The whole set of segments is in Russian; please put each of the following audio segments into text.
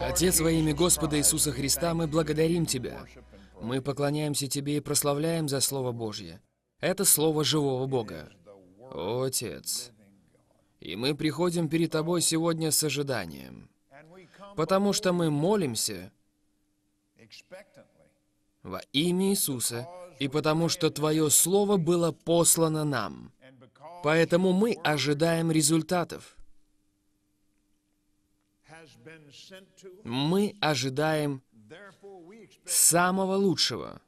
Отец, во имя Господа Иисуса Христа, мы благодарим Тебя. Мы поклоняемся Тебе и прославляем за Слово Божье. Это Слово живого Бога. О, Отец. И мы приходим перед Тобой сегодня с ожиданием, потому что мы молимся во имя Иисуса, и потому что Твое Слово было послано нам. Поэтому мы ожидаем результатов. Мы ожидаем самого лучшего.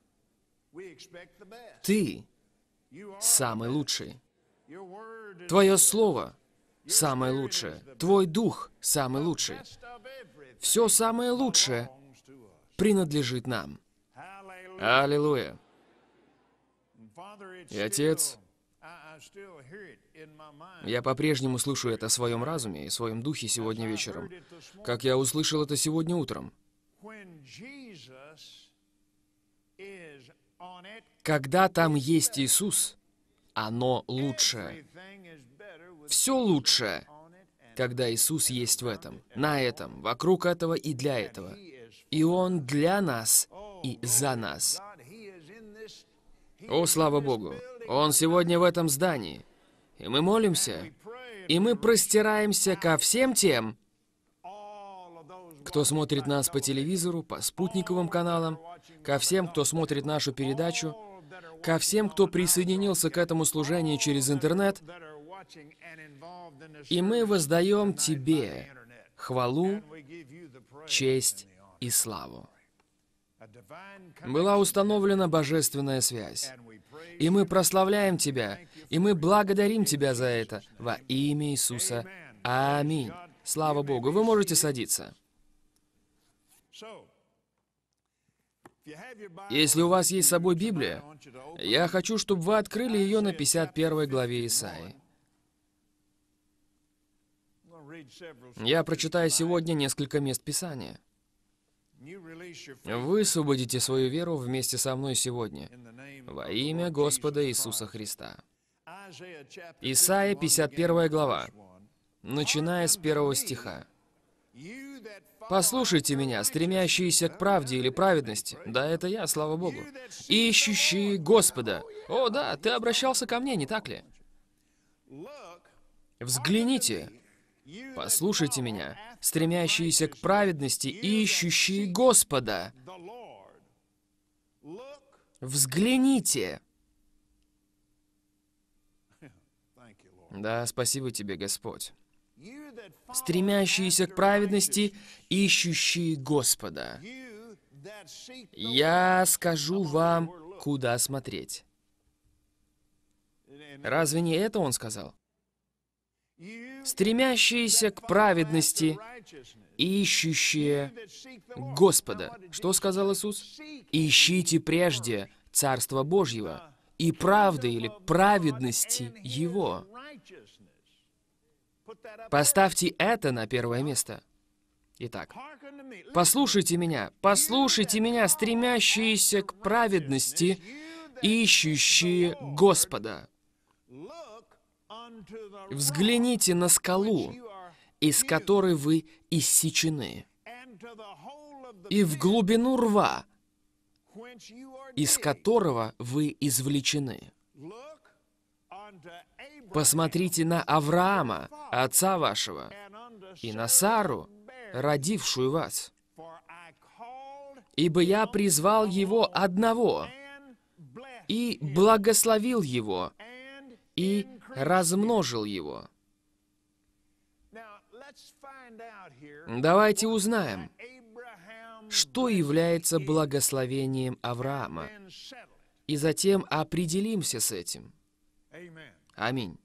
Ты самый лучший. Твое слово самое лучшее. Твой дух самый лучший. Все самое лучшее принадлежит нам. Аллилуйя. И Отец, я по-прежнему слышу это в своем разуме и своем духе сегодня вечером, как я услышал это сегодня утром. Когда там есть Иисус, оно лучше. Все лучше, когда Иисус есть в этом, на этом, вокруг этого и для этого. И Он для нас и за нас. О, слава Богу! Он сегодня в этом здании. И мы молимся. И мы простираемся ко всем тем, кто смотрит нас по телевизору, по спутниковым каналам, ко всем, кто смотрит нашу передачу, ко всем, кто присоединился к этому служению через интернет, и мы воздаем Тебе хвалу, честь и славу. Была установлена божественная связь, и мы прославляем Тебя и мы благодарим Тебя за это во имя Иисуса. Аминь. Слава Богу. Вы можете садиться. Если у вас есть с собой Библия, я хочу, чтобы вы открыли ее на 51 главе Исаии. Я прочитаю сегодня несколько мест Писания. Высвободите свою веру вместе со мной сегодня во имя Господа Иисуса Христа. Исайя 51 глава, начиная с первого стиха. «Послушайте меня, стремящиеся к правде или праведности». Да, это я, слава Богу. «Ищущие Господа». О, да, ты обращался ко мне, не так ли? «Взгляните, послушайте меня, стремящиеся к праведности и ищущие Господа». «Взгляните». Да, спасибо тебе, Господь. Стремящиеся к праведности, ищущие Господа. Я скажу вам, куда смотреть. Разве не это он сказал? Стремящиеся к праведности, ищущие Господа. Что сказал Иисус? Ищите прежде Царство Божьего и правды или праведности Его. Поставьте это на первое место. Итак, послушайте меня, послушайте меня, стремящиеся к праведности, ищущие Господа. Взгляните на скалу, из которой вы иссечены, и в глубину рва, из которого вы извлечены. Посмотрите на Авраама, отца вашего, и на Сару, родившую вас. Ибо я призвал его одного, и благословил его, и размножил его. Давайте узнаем, что является благословением Авраама, и затем определимся с этим. Аминь.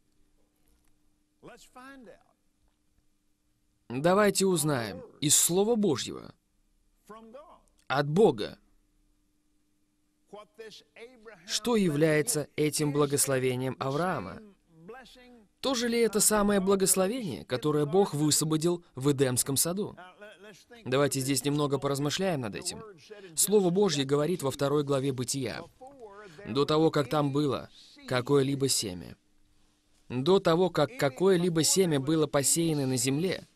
Давайте узнаем из Слова Божьего, от Бога, что является этим благословением Авраама. Тоже ли это самое благословение, которое Бог высвободил в Эдемском саду? Давайте здесь немного поразмышляем над этим. Слово Божье говорит во второй главе Бытия, «До того, как там было какое-либо семя, до того, как какое-либо семя было посеяно на земле,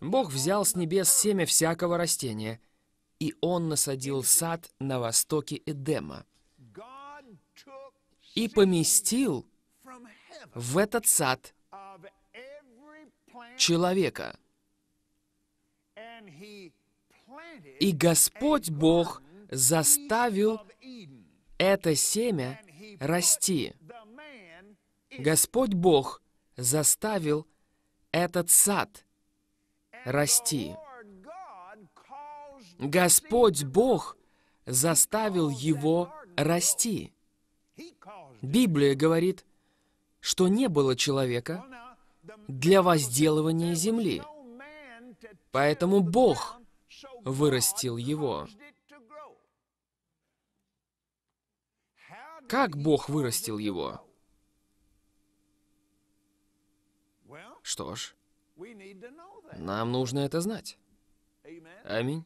Бог взял с небес семя всякого растения, и Он насадил сад на востоке Эдема и поместил в этот сад человека. И Господь Бог заставил это семя расти. Господь Бог заставил этот сад расти. Господь Бог заставил его расти. Библия говорит, что не было человека для возделывания земли. Поэтому Бог вырастил его. Как Бог вырастил его? Что ж, нам нужно это знать. Аминь.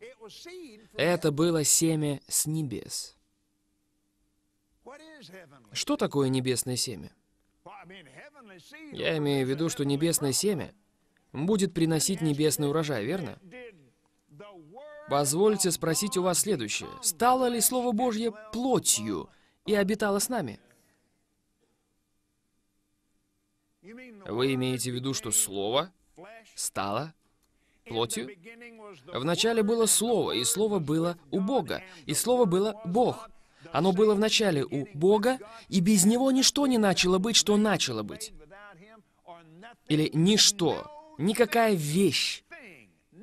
Это было семя с небес. Что такое небесное семя? Я имею в виду, что небесное семя будет приносить небесный урожай, верно? Позвольте спросить у вас следующее. Стало ли Слово Божье плотью и обитало с нами? Вы имеете в виду, что Слово стало плотью? Вначале было Слово, и Слово было у Бога, и Слово было Бог. Оно было вначале у Бога, и без Него ничто не начало быть, что начало быть. Или ничто, никакая вещь,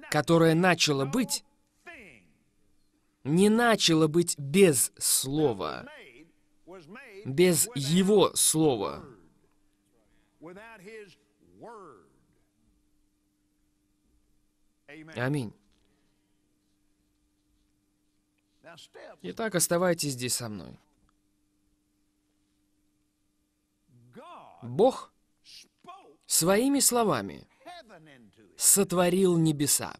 которая начала быть, не начала быть без Слова, без Его Слова. Аминь. Итак, оставайтесь здесь со мной. Бог своими словами сотворил небеса.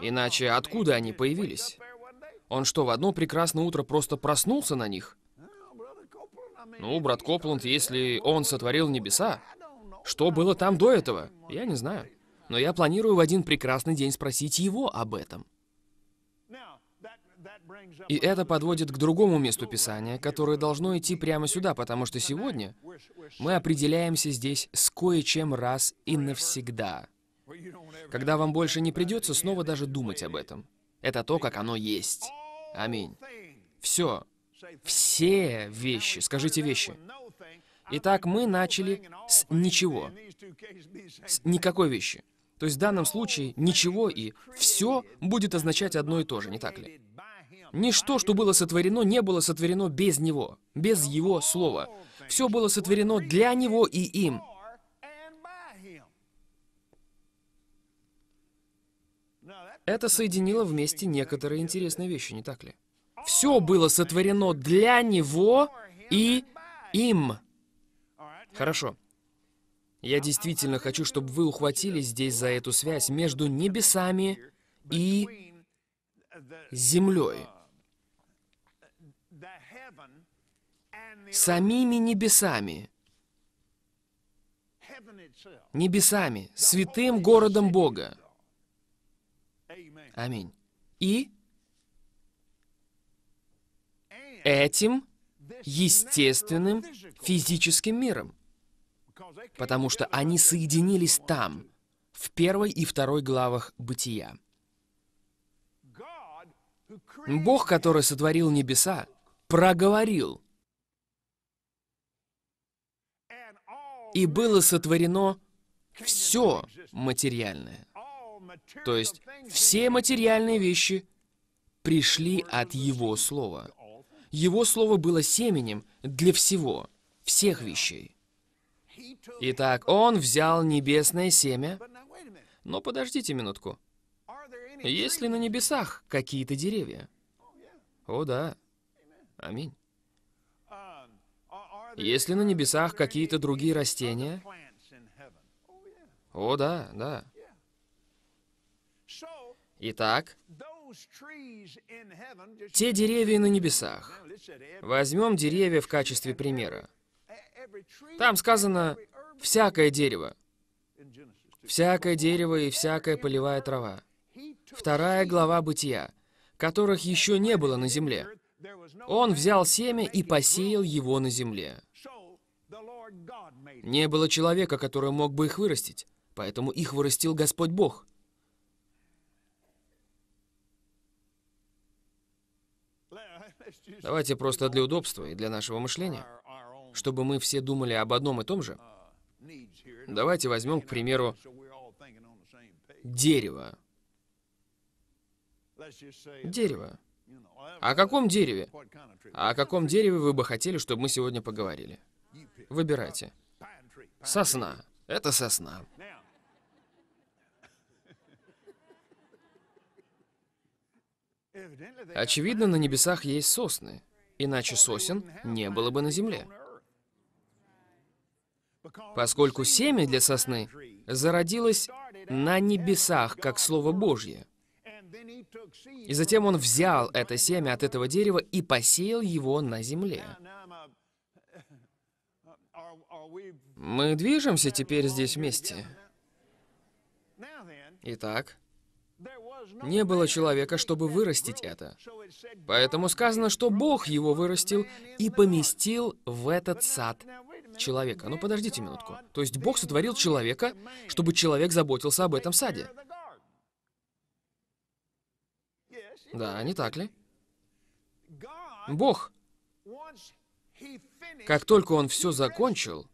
Иначе откуда они появились? Он что, в одно прекрасное утро просто проснулся на них? Ну, брат Копланд, если он сотворил небеса, что было там до этого? Я не знаю. Но я планирую в один прекрасный день спросить его об этом. И это подводит к другому месту Писания, которое должно идти прямо сюда, потому что сегодня мы определяемся здесь с кое-чем раз и навсегда. Когда вам больше не придется снова даже думать об этом. Это то, как оно есть. Аминь. Все, все вещи, скажите вещи. Итак, мы начали с ничего, с никакой вещи. То есть в данном случае ничего и все будет означать одно и то же, не так ли? Ничто, что было сотворено, не было сотворено без Него, без Его Слова. Все было сотворено для Него и им. Это соединило вместе некоторые интересные вещи, не так ли? Все было сотворено для Него и им. Хорошо. Я действительно хочу, чтобы вы ухватились здесь за эту связь между небесами и землей. Самими небесами. Небесами, святым городом Бога. Аминь. И этим естественным физическим миром, потому что они соединились там, в первой и второй главах бытия. Бог, который сотворил небеса, проговорил. И было сотворено все материальное. То есть все материальные вещи пришли от Его Слова. Его слово было семенем для всего, всех вещей. Итак, он взял небесное семя. Но подождите минутку. Есть ли на небесах какие-то деревья? О да. Аминь. Есть ли на небесах какие-то другие растения? О да, да. Итак, те деревья на небесах. Возьмем деревья в качестве примера. Там сказано «всякое дерево». «Всякое дерево и всякая полевая трава». Вторая глава Бытия, которых еще не было на земле. Он взял семя и посеял его на земле. Не было человека, который мог бы их вырастить, поэтому их вырастил Господь Бог. Давайте просто для удобства и для нашего мышления, чтобы мы все думали об одном и том же, давайте возьмем, к примеру, дерево. Дерево. О каком дереве? О каком дереве вы бы хотели, чтобы мы сегодня поговорили? Выбирайте. Сосна. Это сосна. Очевидно, на небесах есть сосны, иначе сосен не было бы на земле. Поскольку семя для сосны зародилось на небесах, как Слово Божье. И затем он взял это семя от этого дерева и посеял его на земле. Мы движемся теперь здесь вместе. Итак, не было человека, чтобы вырастить это. Поэтому сказано, что Бог его вырастил и поместил в этот сад человека. Ну подождите минутку. То есть Бог сотворил человека, чтобы человек заботился об этом саде. Да, не так ли? Бог, как только он все закончил,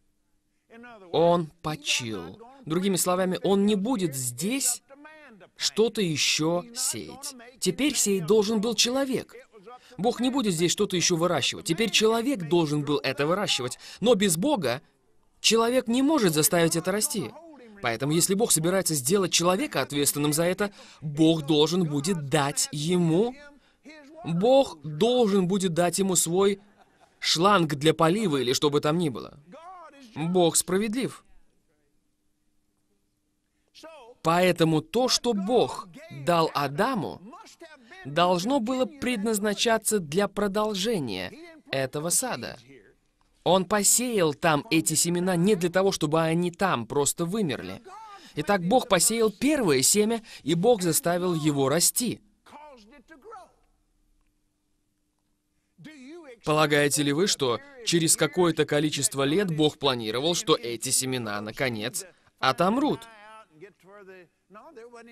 он почил. Другими словами, он не будет здесь что-то еще сеять. Теперь сеять должен был человек. Бог не будет здесь что-то еще выращивать. Теперь человек должен был это выращивать. Но без Бога человек не может заставить это расти. Поэтому, если Бог собирается сделать человека ответственным за это, Бог должен будет дать ему... Бог должен будет дать ему свой шланг для полива или что бы там ни было. Бог справедлив. Поэтому то, что Бог дал Адаму, должно было предназначаться для продолжения этого сада. Он посеял там эти семена не для того, чтобы они там просто вымерли. Итак, Бог посеял первое семя, и Бог заставил его расти. Полагаете ли вы, что через какое-то количество лет Бог планировал, что эти семена, наконец, отомрут?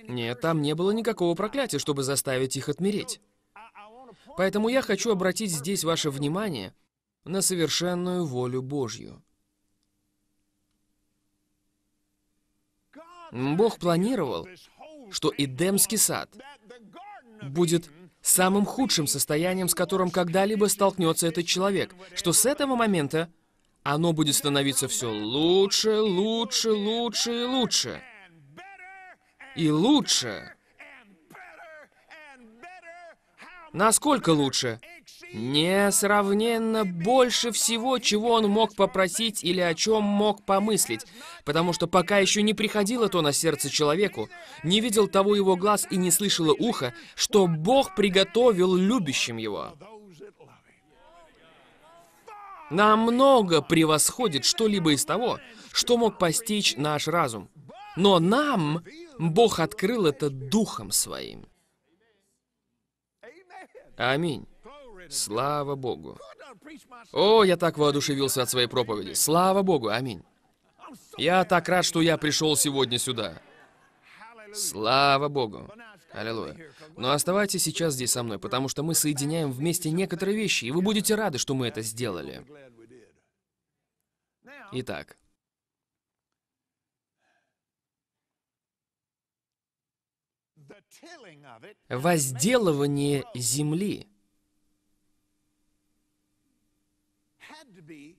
Нет, там не было никакого проклятия, чтобы заставить их отмереть. Поэтому я хочу обратить здесь ваше внимание на совершенную волю Божью. Бог планировал, что Эдемский сад будет самым худшим состоянием, с которым когда-либо столкнется этот человек, что с этого момента оно будет становиться все лучше, лучше, лучше и лучше и лучше. Насколько лучше? Несравненно больше всего, чего он мог попросить или о чем мог помыслить, потому что пока еще не приходило то на сердце человеку, не видел того его глаз и не слышало ухо, что Бог приготовил любящим его. Намного превосходит что-либо из того, что мог постичь наш разум. Но нам Бог открыл это Духом Своим. Аминь. Слава Богу. О, я так воодушевился от своей проповеди. Слава Богу, аминь. Я так рад, что я пришел сегодня сюда. Слава Богу. Аллилуйя. Но оставайтесь сейчас здесь со мной, потому что мы соединяем вместе некоторые вещи, и вы будете рады, что мы это сделали. Итак, возделывание земли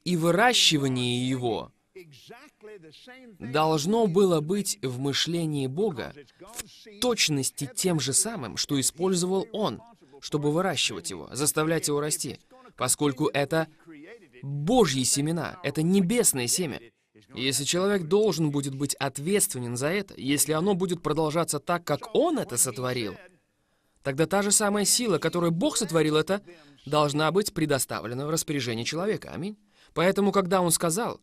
и выращивание его должно было быть в мышлении Бога в точности тем же самым, что использовал Он, чтобы выращивать его, заставлять его расти, поскольку это Божьи семена, это небесное семя. Если человек должен будет быть ответственен за это, если оно будет продолжаться так, как он это сотворил, тогда та же самая сила, которой Бог сотворил это, должна быть предоставлена в распоряжение человека. Аминь. Поэтому, когда он сказал,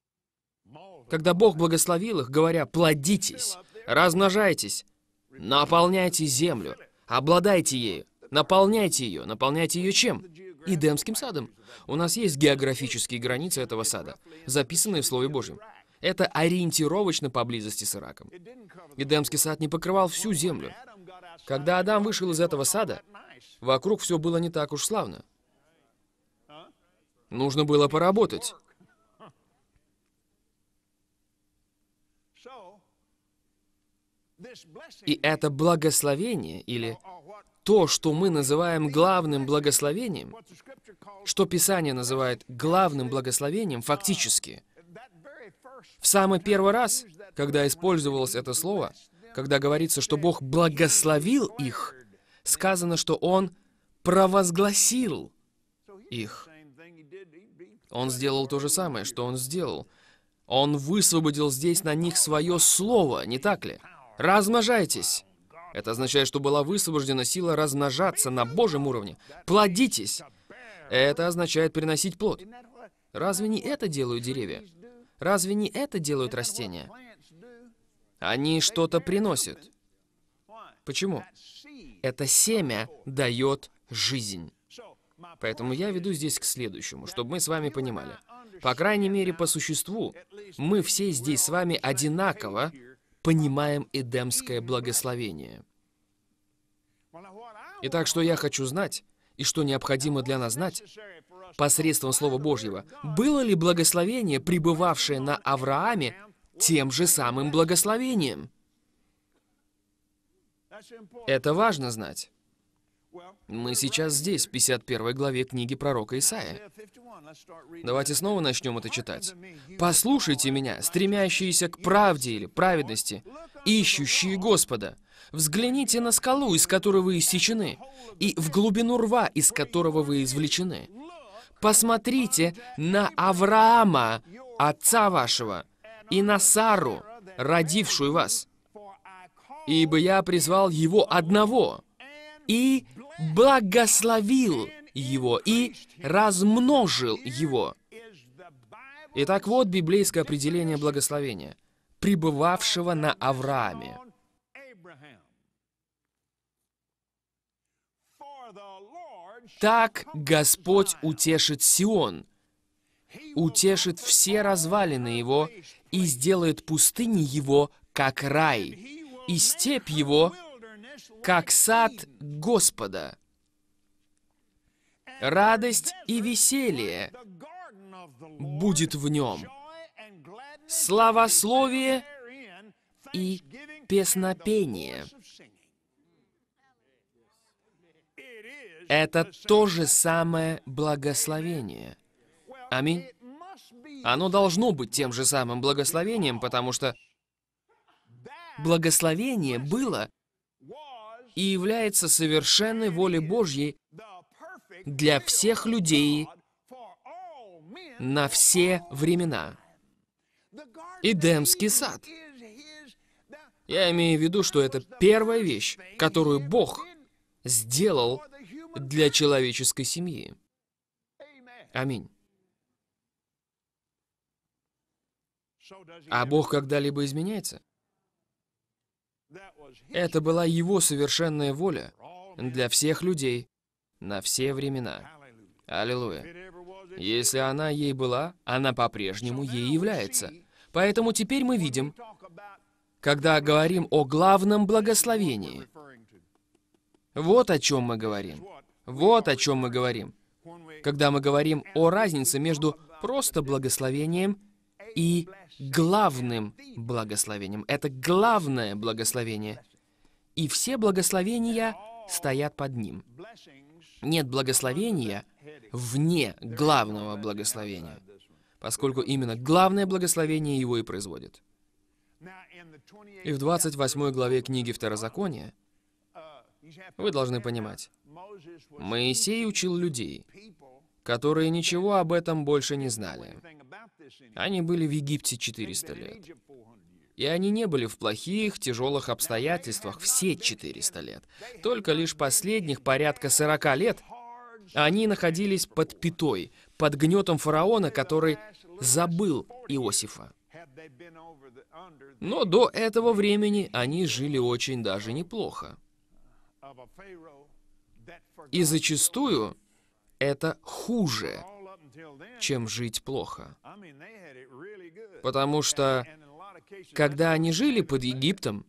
когда Бог благословил их, говоря, «Плодитесь, размножайтесь, наполняйте землю, обладайте ею, наполняйте ее, наполняйте ее чем?» Идемским садом. У нас есть географические границы этого сада, записанные в Слове Божьем. Это ориентировочно поблизости с Ираком. Эдемский сад не покрывал всю землю. Когда Адам вышел из этого сада, вокруг все было не так уж славно. Нужно было поработать. И это благословение, или то, что мы называем главным благословением, что Писание называет главным благословением, фактически – в самый первый раз, когда использовалось это слово, когда говорится, что Бог благословил их, сказано, что Он провозгласил их. Он сделал то же самое, что Он сделал. Он высвободил здесь на них свое слово, не так ли? Размножайтесь! Это означает, что была высвобождена сила размножаться на Божьем уровне. Плодитесь! Это означает приносить плод. Разве не это делают деревья? Разве не это делают растения? Они что-то приносят. Почему? Это семя дает жизнь. Поэтому я веду здесь к следующему, чтобы мы с вами понимали. По крайней мере, по существу, мы все здесь с вами одинаково понимаем эдемское благословение. Итак, что я хочу знать, и что необходимо для нас знать, посредством Слова Божьего, было ли благословение, пребывавшее на Аврааме, тем же самым благословением? Это важно знать. Мы сейчас здесь, в 51 главе книги пророка Исаия. Давайте снова начнем это читать. «Послушайте меня, стремящиеся к правде или праведности, ищущие Господа. Взгляните на скалу, из которой вы иссечены, и в глубину рва, из которого вы извлечены. Посмотрите на Авраама, отца вашего, и на Сару, родившую вас. Ибо я призвал его одного, и благословил его, и размножил его. Итак, вот библейское определение благословения, пребывавшего на Аврааме. Так Господь утешит Сион, утешит все развалины его и сделает пустыни его, как рай, и степь его, как сад Господа. Радость и веселье будет в нем, славословие и песнопение. Это то же самое благословение. Аминь. Оно должно быть тем же самым благословением, потому что благословение было и является совершенной волей Божьей для всех людей на все времена. Эдемский сад. Я имею в виду, что это первая вещь, которую Бог сделал для человеческой семьи. Аминь. А Бог когда-либо изменяется? Это была Его совершенная воля для всех людей на все времена. Аллилуйя. Если она ей была, она по-прежнему ей является. Поэтому теперь мы видим, когда говорим о главном благословении. Вот о чем мы говорим. Вот о чем мы говорим. Когда мы говорим о разнице между просто благословением и главным благословением. Это главное благословение. И все благословения стоят под ним. Нет благословения вне главного благословения, поскольку именно главное благословение его и производит. И в 28 главе книги Второзакония вы должны понимать, Моисей учил людей, которые ничего об этом больше не знали. Они были в Египте 400 лет. И они не были в плохих, тяжелых обстоятельствах все 400 лет. Только лишь последних порядка 40 лет они находились под пятой, под гнетом фараона, который забыл Иосифа. Но до этого времени они жили очень даже неплохо. И зачастую это хуже, чем жить плохо. Потому что, когда они жили под Египтом,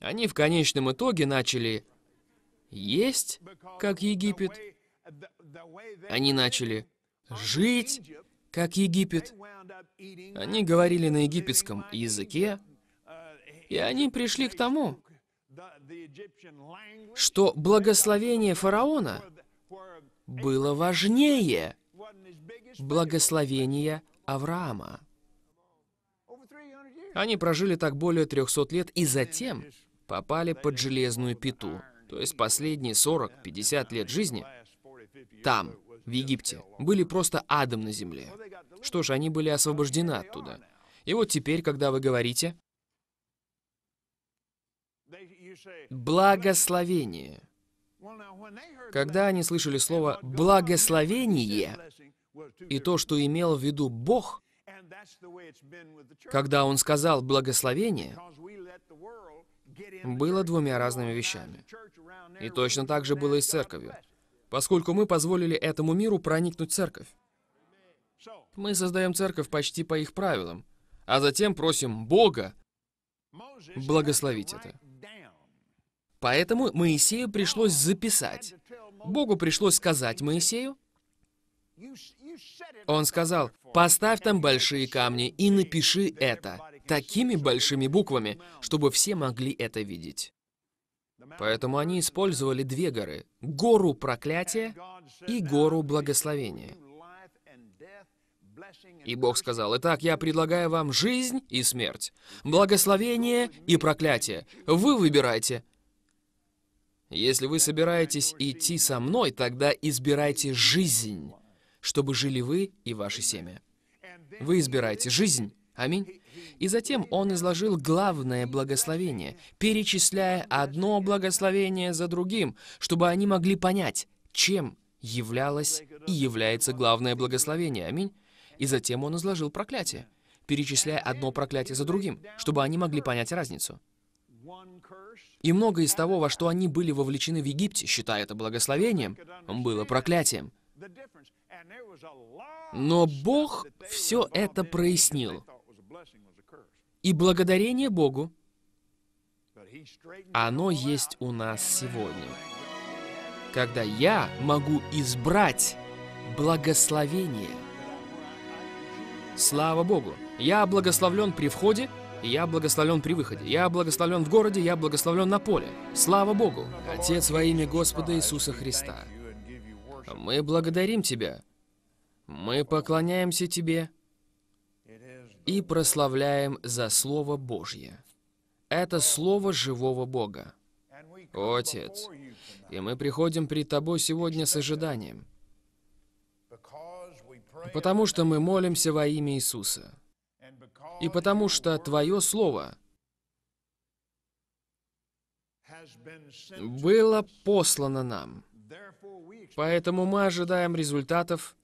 они в конечном итоге начали есть, как Египет. Они начали жить, как Египет. Они говорили на египетском языке, и они пришли к тому, что благословение фараона было важнее благословения Авраама. Они прожили так более 300 лет и затем попали под железную пету. То есть последние 40-50 лет жизни там, в Египте, были просто адом на земле. Что ж, они были освобождены оттуда. И вот теперь, когда вы говорите, благословение. Когда они слышали слово «благословение» и то, что имел в виду Бог, когда он сказал «благословение», было двумя разными вещами. И точно так же было и с церковью, поскольку мы позволили этому миру проникнуть в церковь. Мы создаем церковь почти по их правилам, а затем просим Бога благословить это. Поэтому Моисею пришлось записать. Богу пришлось сказать Моисею. Он сказал, поставь там большие камни и напиши это такими большими буквами, чтобы все могли это видеть. Поэтому они использовали две горы — гору проклятия и гору благословения. И Бог сказал, «Итак, я предлагаю вам жизнь и смерть, благословение и проклятие. Вы выбираете, если вы собираетесь идти со мной, тогда избирайте жизнь, чтобы жили вы и ваши семьи. Вы избираете жизнь. Аминь. И затем он изложил главное благословение, перечисляя одно благословение за другим, чтобы они могли понять, чем являлось и является главное благословение. Аминь. И затем он изложил проклятие, перечисляя одно проклятие за другим, чтобы они могли понять разницу. И многое из того, во что они были вовлечены в Египте, считая это благословением, было проклятием. Но Бог все это прояснил. И благодарение Богу, оно есть у нас сегодня. Когда я могу избрать благословение. Слава Богу! Я благословлен при входе, я благословлен при выходе. Я благословлен в городе, я благословлен на поле. Слава Богу! Отец во имя Господа Иисуса Христа. Мы благодарим Тебя. Мы поклоняемся Тебе и прославляем за Слово Божье. Это Слово живого Бога. Отец, и мы приходим пред Тобой сегодня с ожиданием, потому что мы молимся во имя Иисуса и потому что Твое Слово было послано нам. Поэтому мы ожидаем результатов,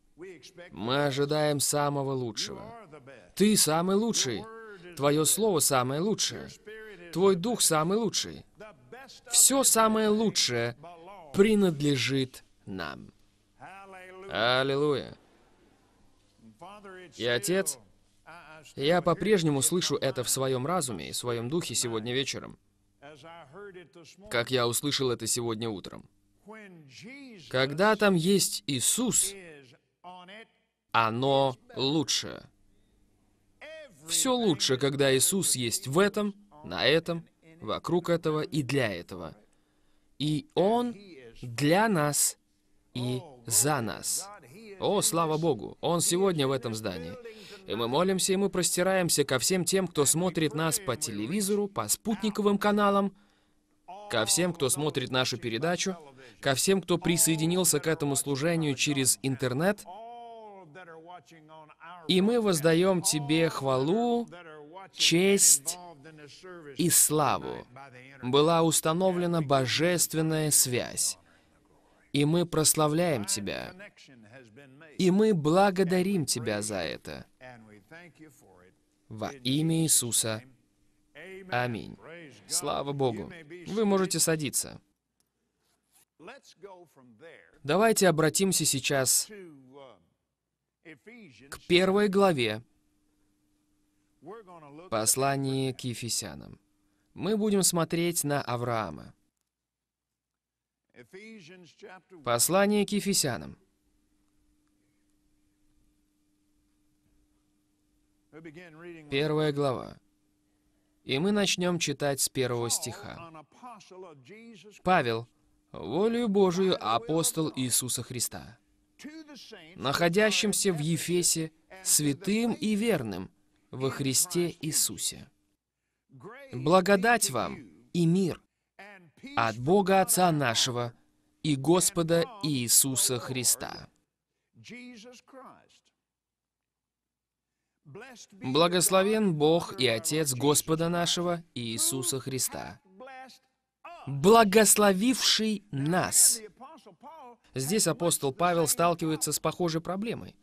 мы ожидаем самого лучшего. Ты самый лучший, Твое Слово самое лучшее, Твой Дух самый лучший. Все самое лучшее принадлежит нам. Аллилуйя. И Отец, я по-прежнему слышу это в своем разуме и своем духе сегодня вечером, как я услышал это сегодня утром. Когда там есть Иисус, оно лучше. Все лучше, когда Иисус есть в этом, на этом, вокруг этого и для этого. И Он для нас и за нас. О, слава Богу, Он сегодня в этом здании. И мы молимся, и мы простираемся ко всем тем, кто смотрит нас по телевизору, по спутниковым каналам, ко всем, кто смотрит нашу передачу, ко всем, кто присоединился к этому служению через интернет. И мы воздаем Тебе хвалу, честь и славу. Была установлена божественная связь. И мы прославляем Тебя. И мы благодарим Тебя за это. Во имя Иисуса. Аминь. Слава Богу. Вы можете садиться. Давайте обратимся сейчас uh, к первой главе послания к Ефесянам. Мы будем смотреть на Авраама. Послание к Ефесянам. Первая глава. И мы начнем читать с первого стиха. Павел, волею Божию апостол Иисуса Христа, находящимся в Ефесе, святым и верным во Христе Иисусе. Благодать вам и мир от Бога Отца нашего и Господа Иисуса Христа. Благословен Бог и Отец Господа нашего Иисуса Христа, благословивший нас. Здесь апостол Павел сталкивается с похожей проблемой.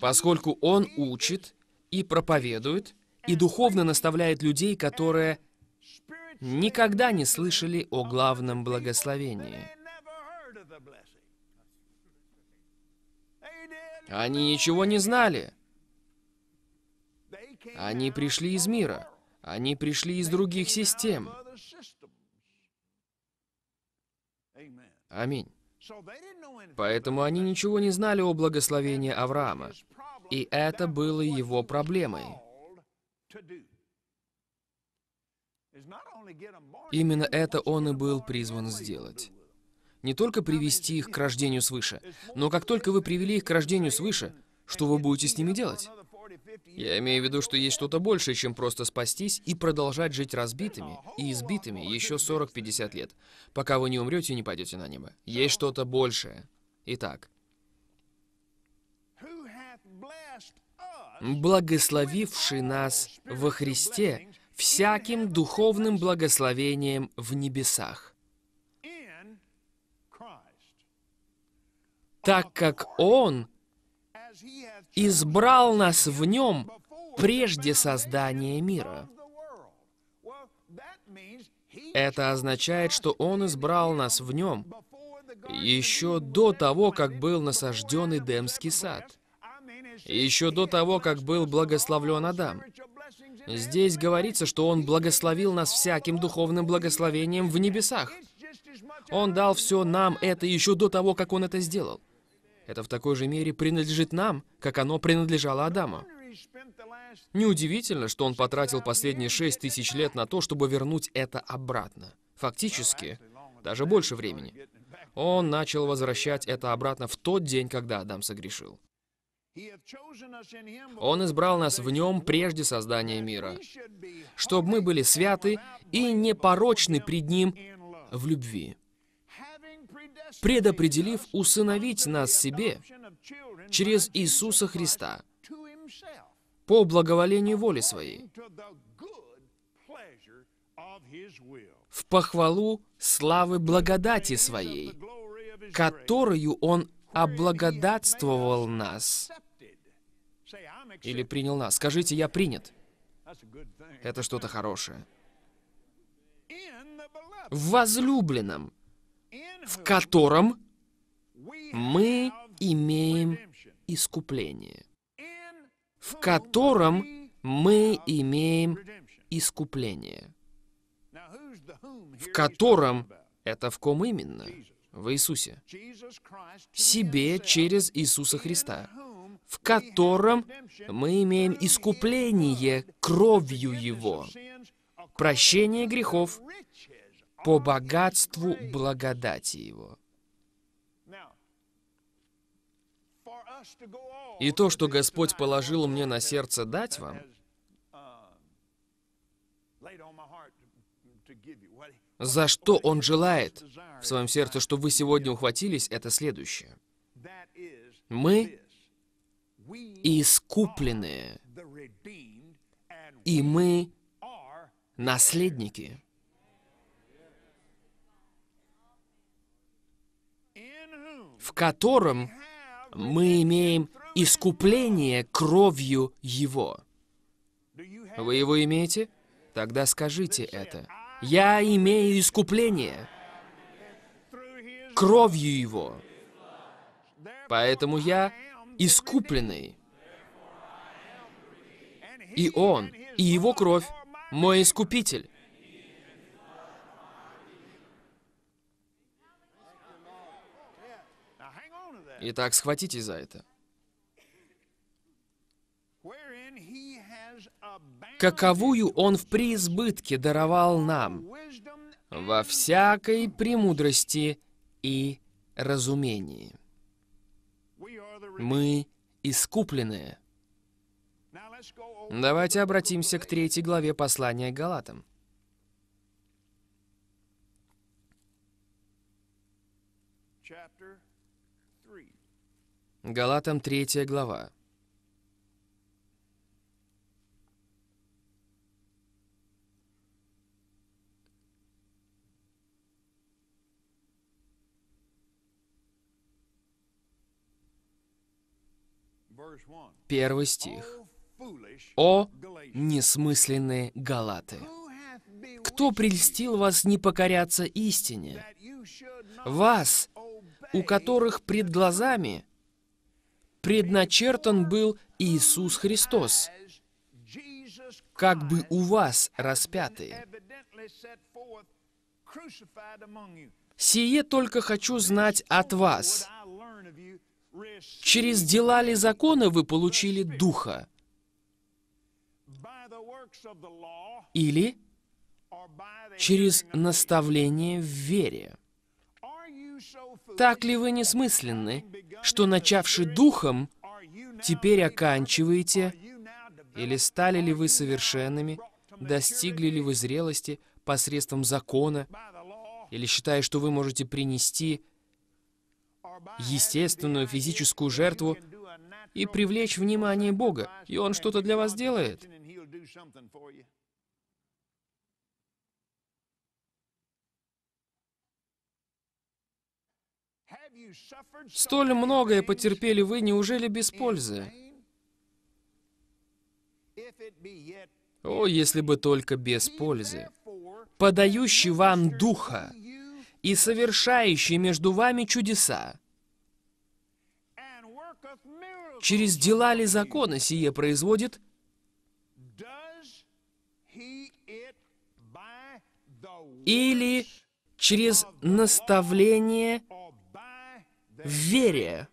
Поскольку он учит и проповедует, и духовно наставляет людей, которые никогда не слышали о главном благословении – Они ничего не знали. Они пришли из мира. Они пришли из других систем. Аминь. Поэтому они ничего не знали о благословении Авраама. И это было его проблемой. Именно это он и был призван сделать не только привести их к рождению свыше, но как только вы привели их к рождению свыше, что вы будете с ними делать? Я имею в виду, что есть что-то большее, чем просто спастись и продолжать жить разбитыми и избитыми еще 40-50 лет, пока вы не умрете и не пойдете на небо. Есть что-то большее. Итак, благословивший нас во Христе всяким духовным благословением в небесах так как Он избрал нас в Нем прежде создания мира. Это означает, что Он избрал нас в Нем еще до того, как был насажден Эдемский сад, еще до того, как был благословлен Адам. Здесь говорится, что Он благословил нас всяким духовным благословением в небесах. Он дал все нам это еще до того, как Он это сделал это в такой же мере принадлежит нам, как оно принадлежало Адаму. Неудивительно, что он потратил последние шесть тысяч лет на то, чтобы вернуть это обратно. Фактически, даже больше времени. Он начал возвращать это обратно в тот день, когда Адам согрешил. Он избрал нас в нем прежде создания мира, чтобы мы были святы и непорочны пред ним в любви предопределив усыновить нас себе через Иисуса Христа по благоволению воли своей, в похвалу славы благодати своей, которую Он облагодатствовал нас. Или принял нас. Скажите, я принят. Это что-то хорошее. В возлюбленном в котором мы имеем искупление. В котором мы имеем искупление. В котором это в ком именно? В Иисусе. Себе через Иисуса Христа, в котором мы имеем искупление кровью Его, прощение грехов по богатству благодати Его. И то, что Господь положил мне на сердце дать вам, за что Он желает в своем сердце, чтобы вы сегодня ухватились, это следующее. Мы искупленные, и мы наследники. в котором мы имеем искупление кровью Его. Вы его имеете? Тогда скажите это. Я имею искупление кровью Его. Поэтому я искупленный. И Он, и Его кровь, мой искупитель. Итак, схватитесь за это. Каковую он в преизбытке даровал нам во всякой премудрости и разумении. Мы искупленные. Давайте обратимся к третьей главе послания Галатам. Галатам 3 глава. Первый стих. «О, несмысленные галаты! Кто прельстил вас не покоряться истине? Вас, у которых пред глазами – предначертан был Иисус Христос, как бы у вас распятый. Сие только хочу знать от вас. Через дела ли закона вы получили Духа? Или через наставление в вере? так ли вы несмысленны, что, начавши духом, теперь оканчиваете? Или стали ли вы совершенными? Достигли ли вы зрелости посредством закона? Или считая, что вы можете принести естественную физическую жертву и привлечь внимание Бога, и Он что-то для вас делает? Столь многое потерпели вы, неужели без пользы? О, если бы только без пользы. Подающий вам Духа и совершающий между вами чудеса, через дела ли закона сие производит, или через наставление в вере.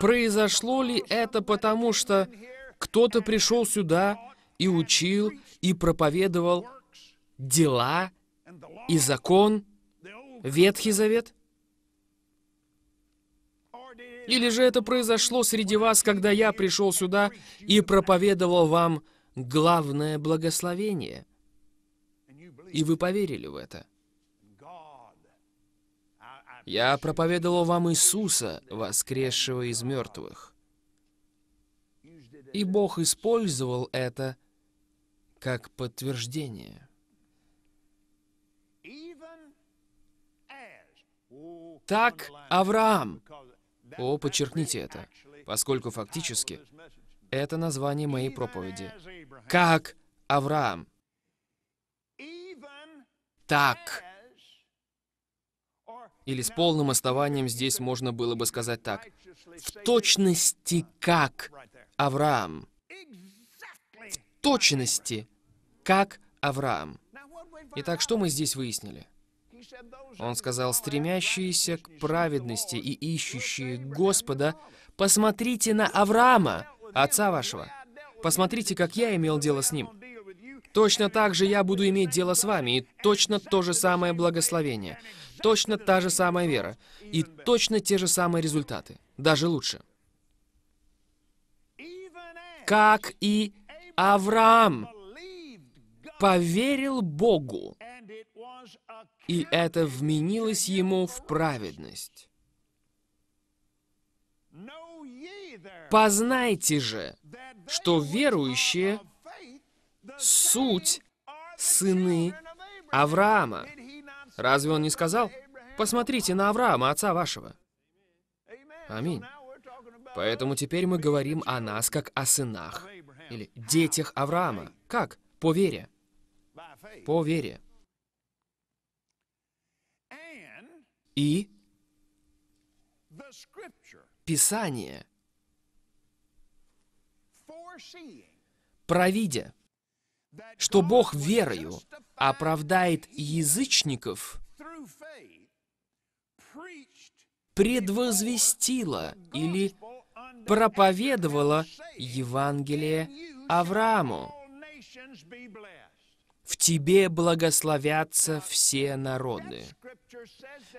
Произошло ли это потому, что кто-то пришел сюда и учил, и проповедовал дела и закон, Ветхий Завет? Или же это произошло среди вас, когда я пришел сюда и проповедовал вам главное благословение – и вы поверили в это. Я проповедовал вам Иисуса, воскресшего из мертвых. И Бог использовал это как подтверждение. Oh, так Авраам. О, подчеркните это, поскольку фактически это название моей проповеди. Как Авраам так. Или с полным основанием здесь можно было бы сказать так. В точности как Авраам. В точности как Авраам. Итак, что мы здесь выяснили? Он сказал, стремящиеся к праведности и ищущие Господа, посмотрите на Авраама, отца вашего. Посмотрите, как я имел дело с ним. Точно так же я буду иметь дело с вами, и точно то же самое благословение, точно та же самая вера, и точно те же самые результаты, даже лучше. Как и Авраам поверил Богу, и это вменилось ему в праведность. Познайте же, что верующие — суть сыны Авраама. Разве он не сказал? Посмотрите на Авраама, отца вашего. Аминь. Поэтому теперь мы говорим о нас как о сынах или детях Авраама. Как? По вере. По вере. И Писание, провидя, что Бог верою оправдает язычников, предвозвестила или проповедовала Евангелие Аврааму. В тебе благословятся все народы.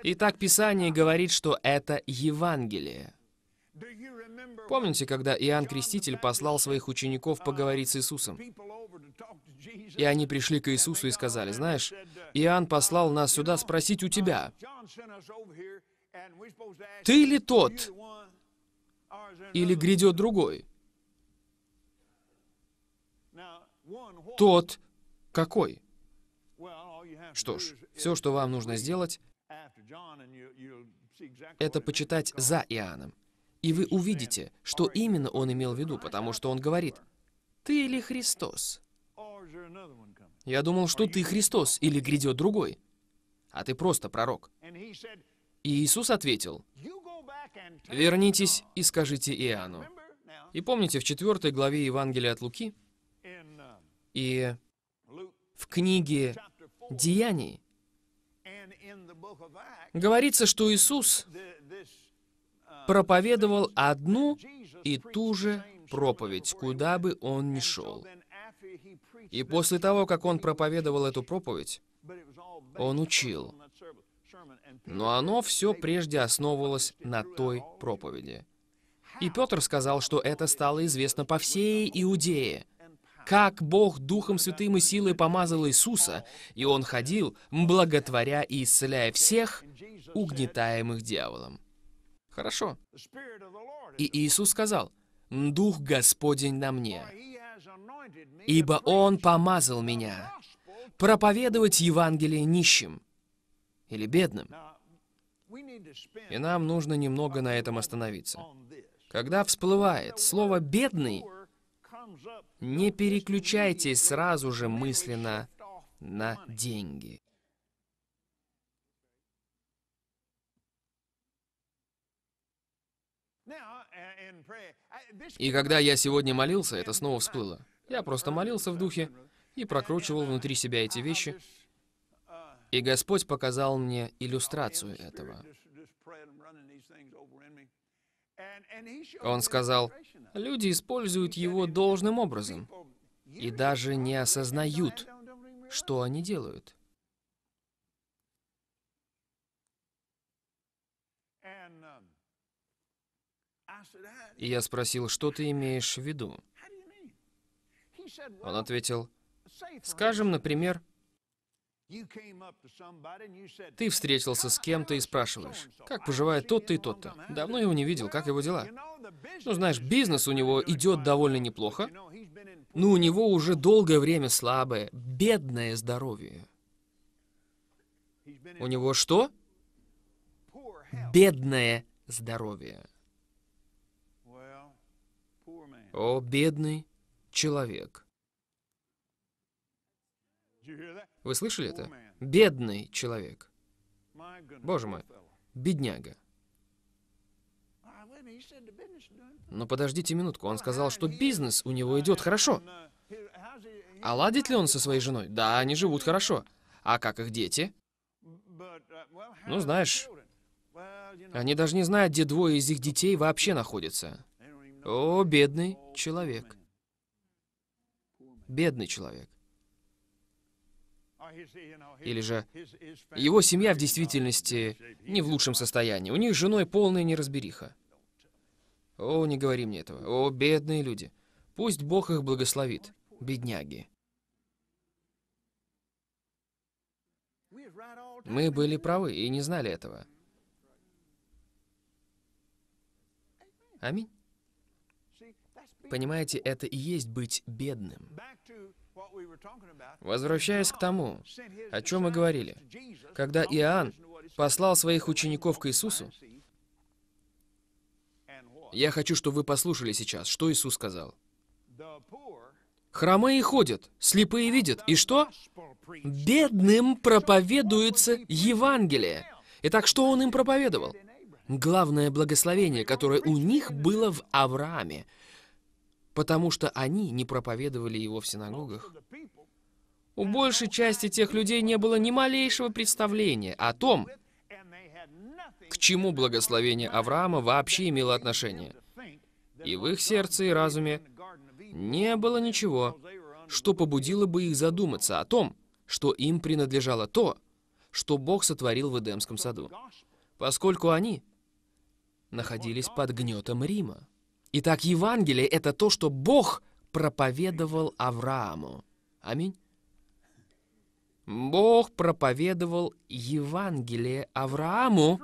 Итак, Писание говорит, что это Евангелие. Помните, когда Иоанн Креститель послал своих учеников поговорить с Иисусом? И они пришли к Иисусу и сказали, «Знаешь, Иоанн послал нас сюда спросить у тебя, ты ли тот, или грядет другой?» Тот какой? Что ж, все, что вам нужно сделать, это почитать за Иоанном. И вы увидите, что именно он имел в виду, потому что он говорит, «Ты или Христос?» Я думал, что ты Христос, или грядет другой, а ты просто пророк. И Иисус ответил, «Вернитесь и скажите Иоанну». И помните, в 4 главе Евангелия от Луки и в книге «Деяний» говорится, что Иисус проповедовал одну и ту же проповедь, куда бы он ни шел. И после того, как он проповедовал эту проповедь, он учил. Но оно все прежде основывалось на той проповеди. И Петр сказал, что это стало известно по всей Иудее. Как Бог Духом Святым и силой помазал Иисуса, и Он ходил, благотворя и исцеляя всех, угнетаемых дьяволом. Хорошо. И Иисус сказал, «Дух Господень на мне, ибо Он помазал меня проповедовать Евангелие нищим или бедным». И нам нужно немного на этом остановиться. Когда всплывает слово «бедный», не переключайтесь сразу же мысленно на деньги. И когда я сегодня молился, это снова всплыло. Я просто молился в духе и прокручивал внутри себя эти вещи. И Господь показал мне иллюстрацию этого. Он сказал, люди используют его должным образом и даже не осознают, что они делают. И я спросил, что ты имеешь в виду? Он ответил, скажем, например, ты встретился с кем-то и спрашиваешь, как поживает тот-то и тот-то. Давно его не видел, как его дела? Ну, знаешь, бизнес у него идет довольно неплохо, но у него уже долгое время слабое, бедное здоровье. У него что? Бедное здоровье. О, бедный человек! Вы слышали это? Бедный человек. Боже мой, бедняга. Но подождите минутку, он сказал, что бизнес у него идет хорошо. А ладит ли он со своей женой? Да, они живут хорошо. А как их дети? Ну, знаешь, они даже не знают, где двое из их детей вообще находятся. О, бедный человек. Бедный человек. Или же его семья в действительности не в лучшем состоянии. У них с женой полная неразбериха. О, не говори мне этого. О, бедные люди. Пусть Бог их благословит, бедняги. Мы были правы и не знали этого. Аминь. Понимаете, это и есть быть бедным. Возвращаясь к тому, о чем мы говорили, когда Иоанн послал своих учеников к Иисусу, я хочу, чтобы вы послушали сейчас, что Иисус сказал. Хромые ходят, слепые видят, и что? Бедным проповедуется Евангелие. Итак, что он им проповедовал? Главное благословение, которое у них было в Аврааме потому что они не проповедовали его в синагогах. У большей части тех людей не было ни малейшего представления о том, к чему благословение Авраама вообще имело отношение. И в их сердце и разуме не было ничего, что побудило бы их задуматься о том, что им принадлежало то, что Бог сотворил в Эдемском саду, поскольку они находились под гнетом Рима. Итак, Евангелие — это то, что Бог проповедовал Аврааму. Аминь. Бог проповедовал Евангелие Аврааму,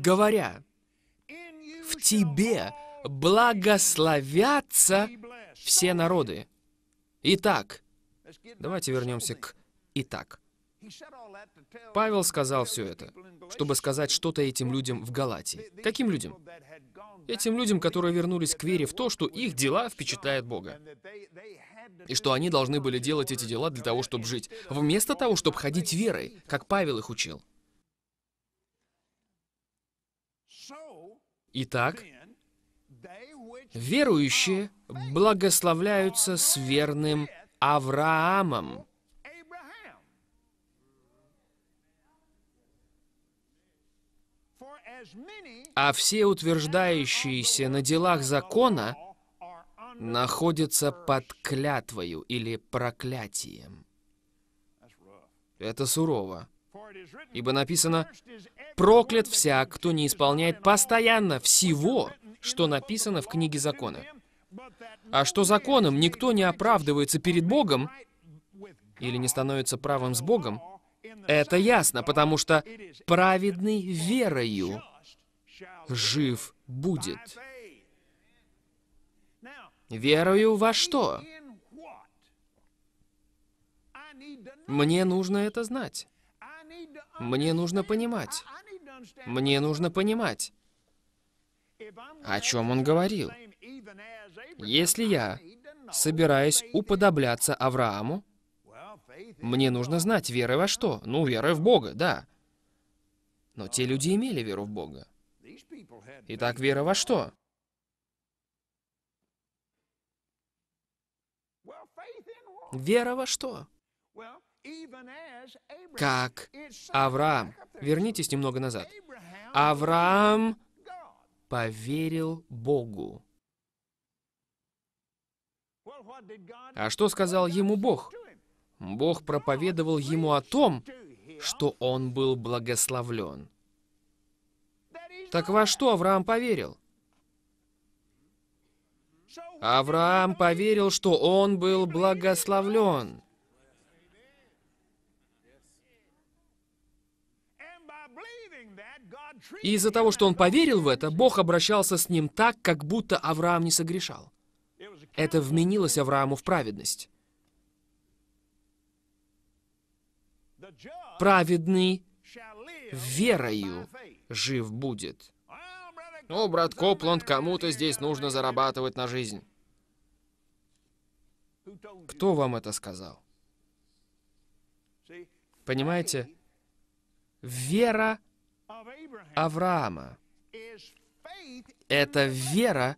говоря, «В тебе благословятся все народы». Итак, давайте вернемся к «Итак». Павел сказал все это, чтобы сказать что-то этим людям в Галатии. Каким людям? Этим людям, которые вернулись к вере в то, что их дела впечатляют Бога. И что они должны были делать эти дела для того, чтобы жить, вместо того, чтобы ходить верой, как Павел их учил. Итак, верующие благословляются с верным Авраамом. а все утверждающиеся на делах закона находятся под клятвою или проклятием. Это сурово. Ибо написано, «Проклят всяк, кто не исполняет постоянно всего, что написано в книге закона». А что законом никто не оправдывается перед Богом или не становится правым с Богом, это ясно, потому что праведный верою жив будет. Верую во что? Мне нужно это знать. Мне нужно понимать. Мне нужно понимать, о чем он говорил. Если я собираюсь уподобляться Аврааму, мне нужно знать, веры во что. Ну, веры в Бога, да. Но те люди имели веру в Бога. Итак, вера во что? Вера во что? Как Авраам. Вернитесь немного назад. Авраам поверил Богу. А что сказал ему Бог? Бог проповедовал ему о том, что он был благословлен. Так во что Авраам поверил? Авраам поверил, что он был благословлен. И из-за того, что он поверил в это, Бог обращался с ним так, как будто Авраам не согрешал. Это вменилось Аврааму в праведность. Праведный верою жив будет. Ну, брат Копланд, кому-то здесь нужно зарабатывать на жизнь. Кто вам это сказал? Понимаете, вера Авраама — это вера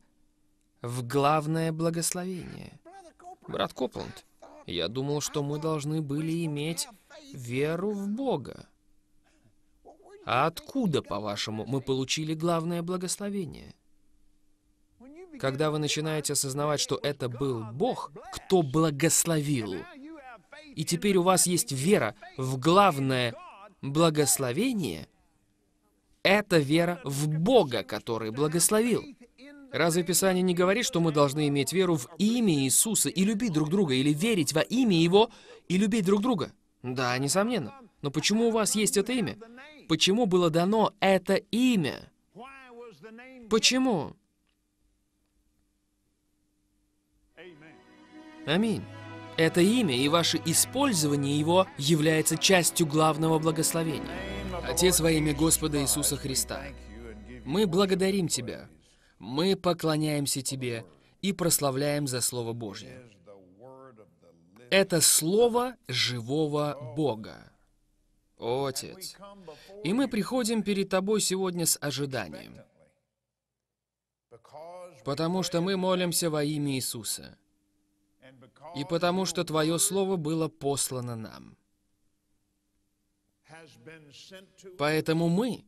в главное благословение. Брат Копланд, я думал, что мы должны были иметь веру в Бога. А откуда, по-вашему, мы получили главное благословение? Когда вы начинаете осознавать, что это был Бог, кто благословил, и теперь у вас есть вера в главное благословение, это вера в Бога, который благословил. Разве Писание не говорит, что мы должны иметь веру в имя Иисуса и любить друг друга, или верить во имя Его и любить друг друга? Да, несомненно. Но почему у вас есть это имя? Почему было дано это имя? Почему? Аминь. Это имя и ваше использование его является частью главного благословения. Отец во имя Господа Иисуса Христа, мы благодарим Тебя, мы поклоняемся Тебе и прославляем за Слово Божье. Это Слово живого Бога. Отец, и мы приходим перед Тобой сегодня с ожиданием, потому что мы молимся во имя Иисуса, и потому что Твое Слово было послано нам. Поэтому мы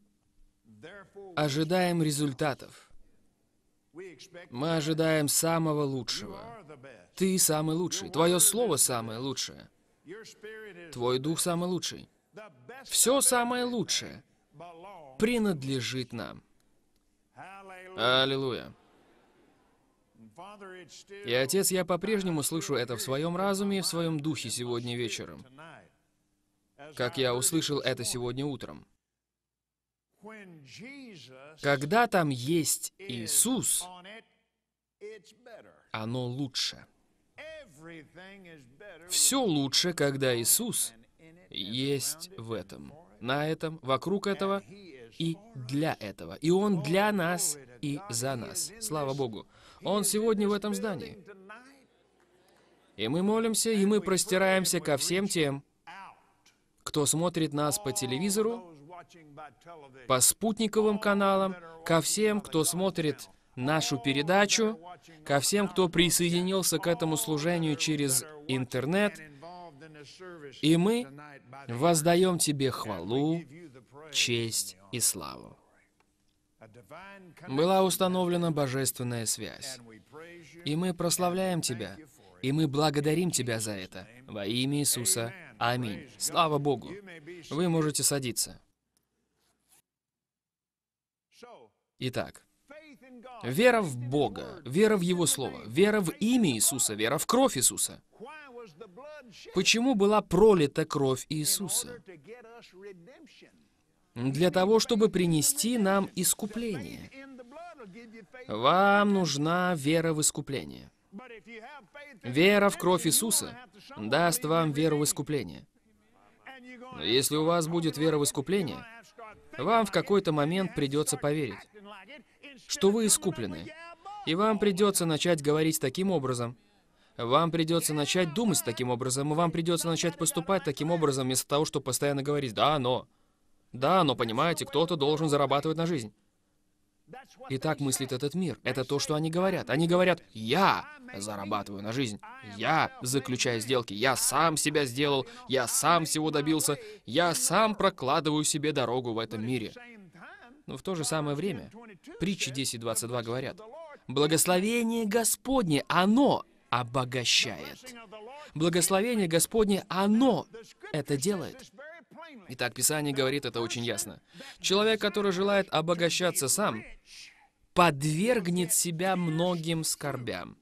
ожидаем результатов. Мы ожидаем самого лучшего. Ты самый лучший. Твое слово самое лучшее. Твой дух самый лучший. Все самое лучшее принадлежит нам. Аллилуйя. И, Отец, я по-прежнему слышу это в своем разуме и в своем духе сегодня вечером, как я услышал это сегодня утром. Когда там есть Иисус, оно лучше. Все лучше, когда Иисус есть в этом, на этом, вокруг этого и для этого. И Он для нас и за нас. Слава Богу. Он сегодня в этом здании. И мы молимся, и мы простираемся ко всем тем, кто смотрит нас по телевизору, по спутниковым каналам, ко всем, кто смотрит нашу передачу, ко всем, кто присоединился к этому служению через интернет – и мы воздаем Тебе хвалу, честь и славу. Была установлена божественная связь. И мы прославляем Тебя, и мы благодарим Тебя за это. Во имя Иисуса. Аминь. Слава Богу. Вы можете садиться. Итак, вера в Бога, вера в Его Слово, вера в имя Иисуса, вера в кровь Иисуса. Почему была пролита кровь Иисуса? Для того, чтобы принести нам искупление. Вам нужна вера в искупление. Вера в кровь Иисуса даст вам веру в искупление. Но если у вас будет вера в искупление, вам в какой-то момент придется поверить, что вы искуплены, и вам придется начать говорить таким образом – вам придется начать думать таким образом, и вам придется начать поступать таким образом, вместо того, чтобы постоянно говорить «да, но». Да, но, понимаете, кто-то должен зарабатывать на жизнь. И так мыслит этот мир. Это то, что они говорят. Они говорят, я зарабатываю на жизнь, я заключаю сделки, я сам себя сделал, я сам всего добился, я сам прокладываю себе дорогу в этом мире. Но в то же самое время притчи 10.22 говорят, «Благословение Господне, оно обогащает. Благословение Господне, оно это делает. Итак, Писание говорит это очень ясно. Человек, который желает обогащаться сам, подвергнет себя многим скорбям.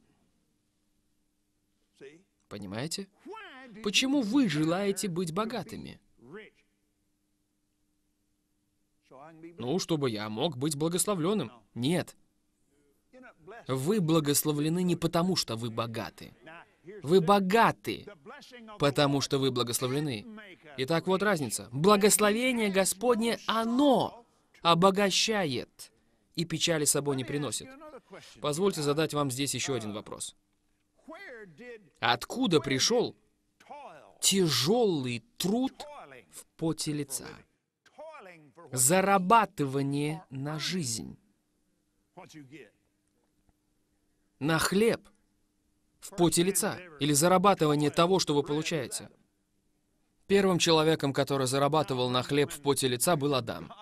Понимаете? Почему вы желаете быть богатыми? Ну, чтобы я мог быть благословленным. Нет. Вы благословлены не потому, что вы богаты. Вы богаты, потому что вы благословлены. Итак, вот разница. Благословение Господне, оно обогащает и печали с собой не приносит. Позвольте задать вам здесь еще один вопрос. Откуда пришел тяжелый труд в поте лица? Зарабатывание на жизнь на хлеб в поте лица или зарабатывание того, что вы получаете. Первым человеком, который зарабатывал на хлеб в поте лица, был Адам.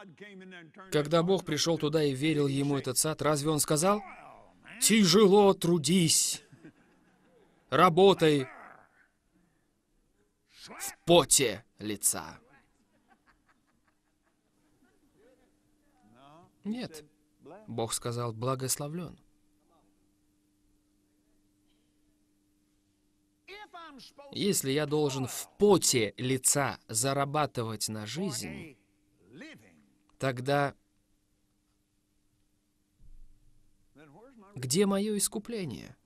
Когда Бог пришел туда и верил ему этот сад, разве он сказал, «Тяжело трудись, работай в поте лица»? Нет. Бог сказал, «Благословлен». Если я должен в поте лица зарабатывать на жизнь, тогда где мое искупление?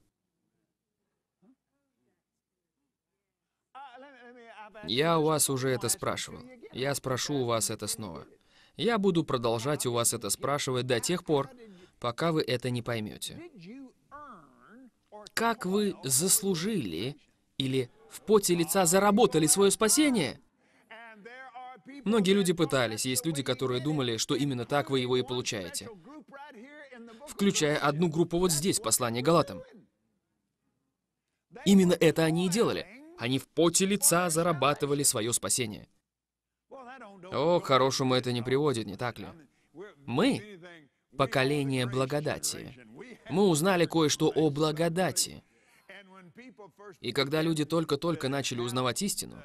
Я у вас уже это спрашивал. Я спрошу у вас это снова. Я буду продолжать у вас это спрашивать до тех пор, пока вы это не поймете. Как вы заслужили или в поте лица заработали свое спасение? Многие люди пытались, есть люди, которые думали, что именно так вы его и получаете. Включая одну группу вот здесь, послание Галатам. Именно это они и делали. Они в поте лица зарабатывали свое спасение. О, к хорошему это не приводит, не так ли? Мы — поколение благодати. Мы узнали кое-что о благодати. И когда люди только-только начали узнавать истину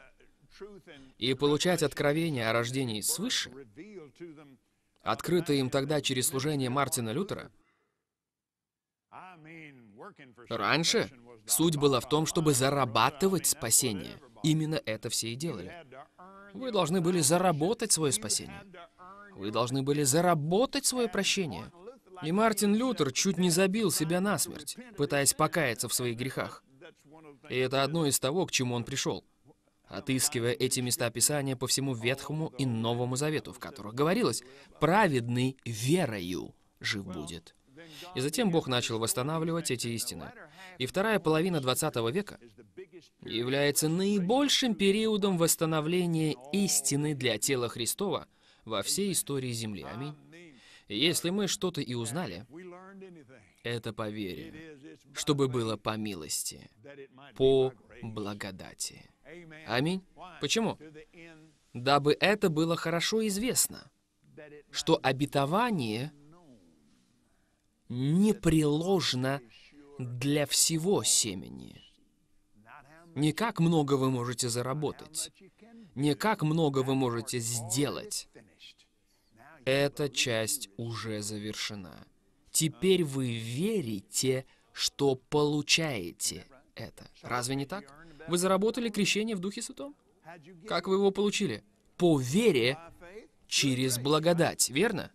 и получать откровение о рождении свыше, открытое им тогда через служение Мартина Лютера, раньше суть была в том, чтобы зарабатывать спасение. Именно это все и делали. Вы должны были заработать свое спасение. Вы должны были заработать свое прощение. И Мартин Лютер чуть не забил себя насмерть, пытаясь покаяться в своих грехах. И это одно из того, к чему он пришел, отыскивая эти места Писания по всему Ветхому и Новому Завету, в которых говорилось «праведный верою жив будет». И затем Бог начал восстанавливать эти истины. И вторая половина 20 века является наибольшим периодом восстановления истины для тела Христова во всей истории Земли. Аминь. если мы что-то и узнали, это по вере, чтобы было по милости, по благодати. Аминь. Почему? Дабы это было хорошо известно, что обетование непреложно для всего семени. Не как много вы можете заработать, не как много вы можете сделать. Эта часть уже завершена. Теперь вы верите, что получаете это. Разве не так? Вы заработали крещение в Духе Святом? Как вы его получили? По вере через благодать, верно?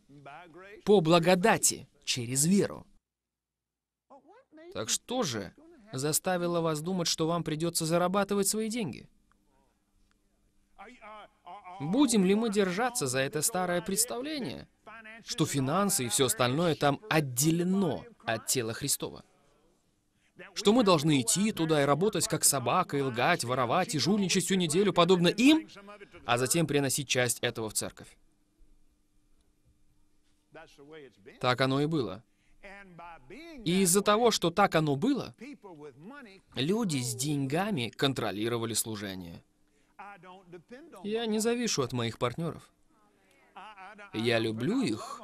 По благодати через веру. Так что же заставило вас думать, что вам придется зарабатывать свои деньги? Будем ли мы держаться за это старое представление? что финансы и все остальное там отделено от тела Христова. Что мы должны идти туда и работать как собака, и лгать, воровать, и жульничать всю неделю, подобно им, а затем приносить часть этого в церковь. Так оно и было. И из-за того, что так оно было, люди с деньгами контролировали служение. Я не завишу от моих партнеров. Я люблю их,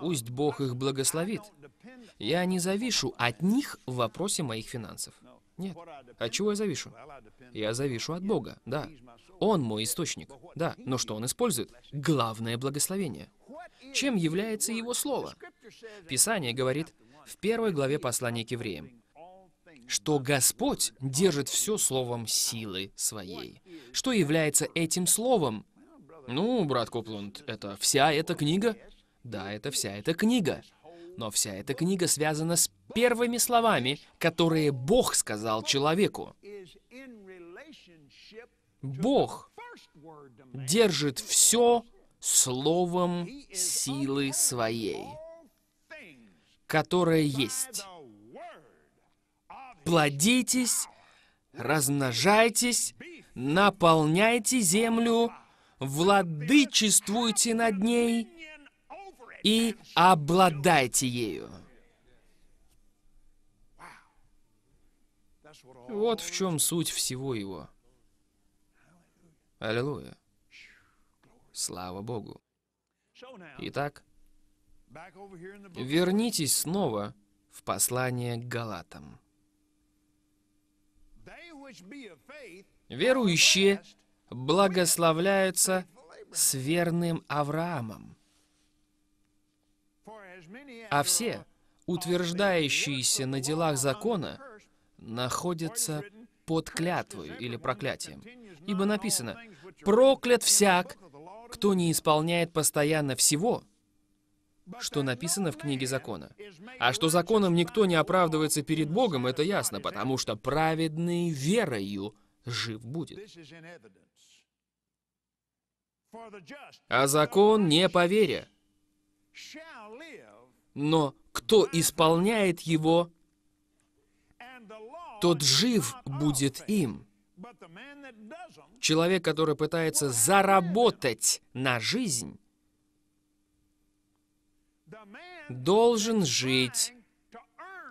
пусть Бог их благословит. Я не завишу от них в вопросе моих финансов. Нет. От а чего я завишу? Я завишу от Бога, да. Он мой источник, да. Но что он использует? Главное благословение. Чем является его слово? Писание говорит в первой главе послания к евреям, что Господь держит все словом силы своей. Что является этим словом? Ну, брат Копланд, это вся эта книга? Да, это вся эта книга. Но вся эта книга связана с первыми словами, которые Бог сказал человеку. Бог держит все словом силы своей, которая есть. Плодитесь, размножайтесь, наполняйте землю, владычествуйте над ней и обладайте ею. Вот в чем суть всего его. Аллилуйя. Слава Богу. Итак, вернитесь снова в послание к Галатам. Верующие благословляются с верным Авраамом. А все, утверждающиеся на делах закона, находятся под клятвою или проклятием. Ибо написано, «Проклят всяк, кто не исполняет постоянно всего, что написано в книге закона. А что законом никто не оправдывается перед Богом, это ясно, потому что праведный верою жив будет а закон не по вере. Но кто исполняет его, тот жив будет им. Человек, который пытается заработать на жизнь, должен жить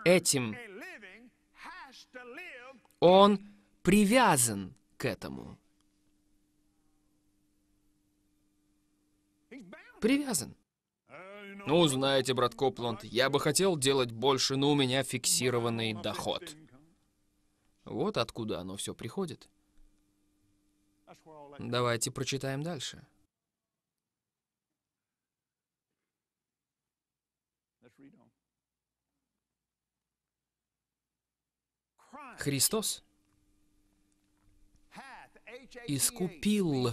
этим. Он привязан к этому. привязан. Ну, знаете, брат Копланд, я бы хотел делать больше, но у меня фиксированный доход. Вот откуда оно все приходит. Давайте прочитаем дальше. Христос искупил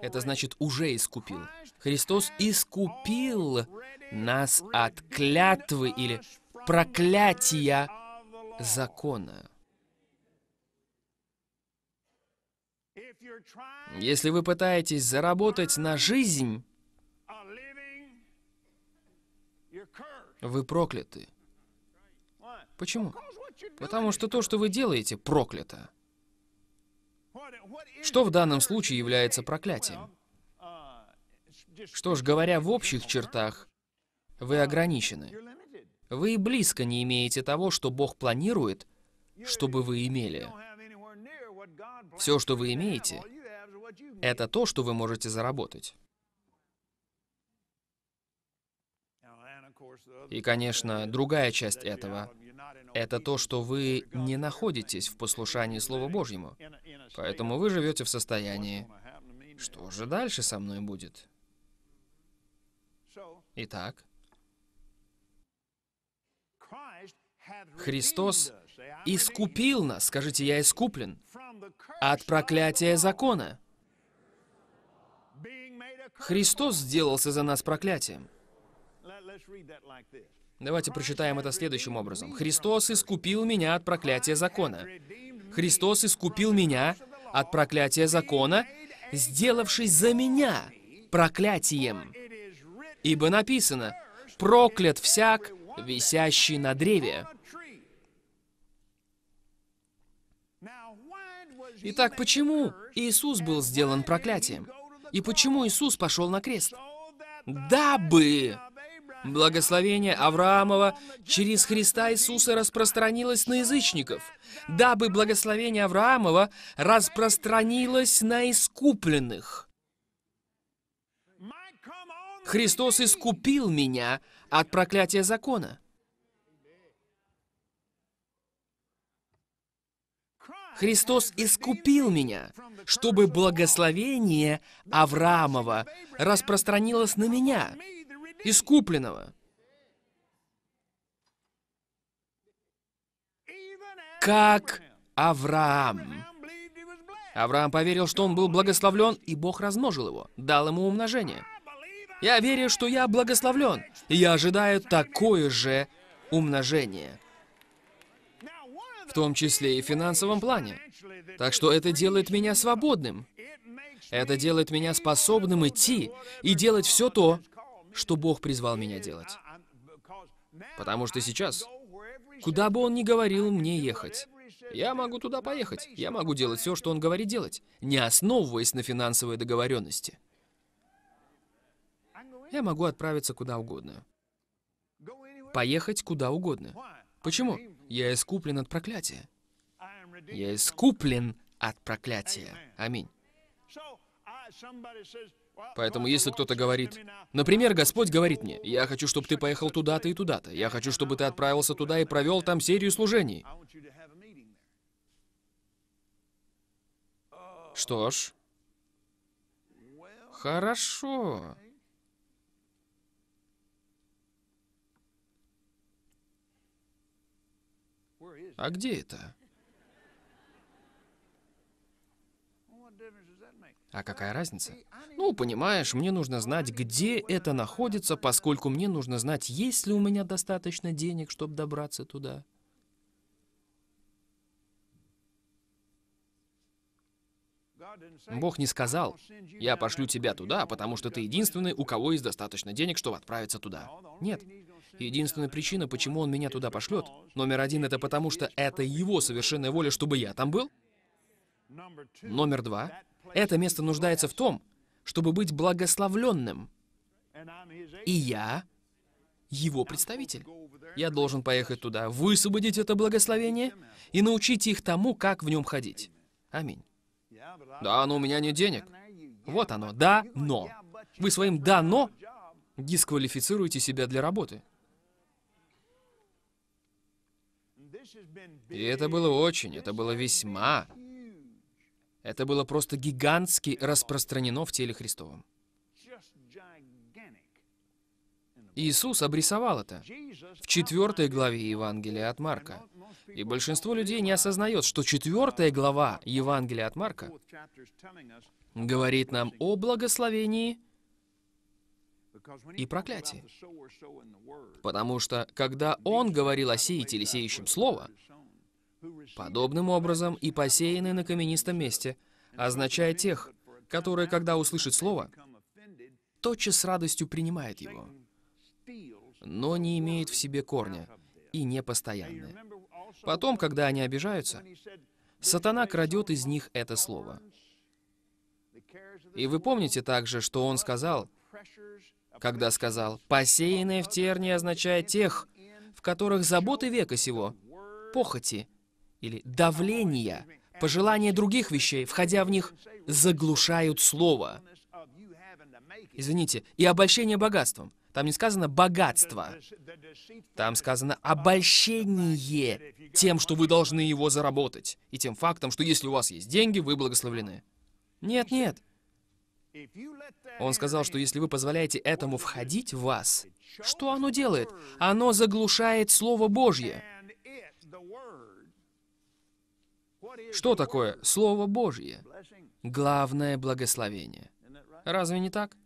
это значит уже искупил. Христос искупил нас от клятвы или проклятия закона. Если вы пытаетесь заработать на жизнь, вы прокляты. Почему? Потому что то, что вы делаете, проклято. Что в данном случае является проклятием? Что ж, говоря в общих чертах, вы ограничены. Вы и близко не имеете того, что Бог планирует, чтобы вы имели. Все, что вы имеете, это то, что вы можете заработать. И, конечно, другая часть этого это то, что вы не находитесь в послушании Слову Божьему. Поэтому вы живете в состоянии, что же дальше со мной будет? Итак, Христос искупил нас, скажите, я искуплен, от проклятия закона. Христос сделался за нас проклятием. Давайте прочитаем это следующим образом. «Христос искупил меня от проклятия закона». Христос искупил меня от проклятия закона, сделавшись за меня проклятием. Ибо написано, «Проклят всяк, висящий на древе». Итак, почему Иисус был сделан проклятием? И почему Иисус пошел на крест? Дабы Благословение Авраамова через Христа Иисуса распространилось на язычников, дабы благословение Авраамова распространилось на искупленных. Христос искупил меня от проклятия закона. Христос искупил меня, чтобы благословение Авраамова распространилось на меня – искупленного. Как Авраам. Авраам поверил, что он был благословлен, и Бог размножил его, дал ему умножение. Я верю, что я благословлен, и я ожидаю такое же умножение. В том числе и в финансовом плане. Так что это делает меня свободным. Это делает меня способным идти и делать все то, что Бог призвал меня делать. Потому что сейчас, куда бы Он ни говорил мне ехать, я могу туда поехать, я могу делать все, что Он говорит делать, не основываясь на финансовой договоренности. Я могу отправиться куда угодно. Поехать куда угодно. Почему? Я искуплен от проклятия. Я искуплен от проклятия. Аминь. Поэтому если кто-то говорит, например, Господь говорит мне, я хочу, чтобы ты поехал туда-то и туда-то, я хочу, чтобы ты отправился туда и провел там серию служений. Что ж, хорошо. А где это? А какая разница? Ну, понимаешь, мне нужно знать, где это находится, поскольку мне нужно знать, есть ли у меня достаточно денег, чтобы добраться туда. Бог не сказал, «Я пошлю тебя туда, потому что ты единственный, у кого есть достаточно денег, чтобы отправиться туда». Нет. Единственная причина, почему он меня туда пошлет, номер один, это потому что это его совершенная воля, чтобы я там был. Номер два, это место нуждается в том, чтобы быть благословленным. И я его представитель. Я должен поехать туда, высвободить это благословение и научить их тому, как в нем ходить. Аминь. Да, но у меня нет денег. Вот оно, да, но. Вы своим «да, но» дисквалифицируете себя для работы. И это было очень, это было весьма это было просто гигантски распространено в теле Христовом. Иисус обрисовал это в 4 главе Евангелия от Марка. И большинство людей не осознает, что 4 глава Евангелия от Марка говорит нам о благословении и проклятии. Потому что, когда он говорил о сеятеле, сеющем слово, Подобным образом и посеянный на каменистом месте означает тех, которые, когда услышат слово, тотчас с радостью принимает его, но не имеет в себе корня и не непостоянное. Потом, когда они обижаются, сатана крадет из них это слово. И вы помните также, что он сказал, когда сказал, «Посеянное в тернии означает тех, в которых заботы века сего, похоти, или давления, пожелания других вещей, входя в них, заглушают слово. Извините, и обольщение богатством. Там не сказано «богатство». Там сказано «обольщение» тем, что вы должны его заработать, и тем фактом, что если у вас есть деньги, вы благословлены. Нет, нет. Он сказал, что если вы позволяете этому входить в вас, что оно делает? Оно заглушает Слово Божье. Что такое Слово Божье? Главное благословение. Разве не так?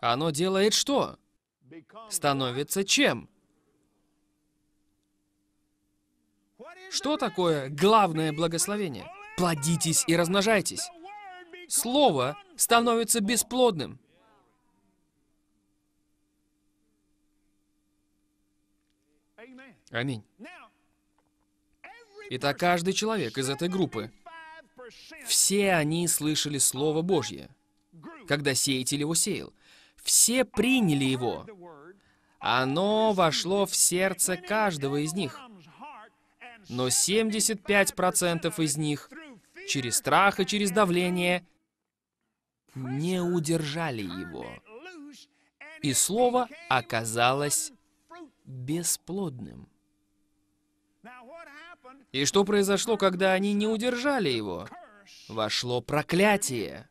Оно делает что? Становится чем? Что такое главное благословение? Плодитесь и размножайтесь. Слово становится бесплодным. Аминь. Итак, каждый человек из этой группы, все они слышали Слово Божье, когда сеятель его сеял. Все приняли его. Оно вошло в сердце каждого из них. Но 75% из них через страх и через давление не удержали его. И слово оказалось бесплодным. И что произошло, когда они не удержали его? Вошло проклятие.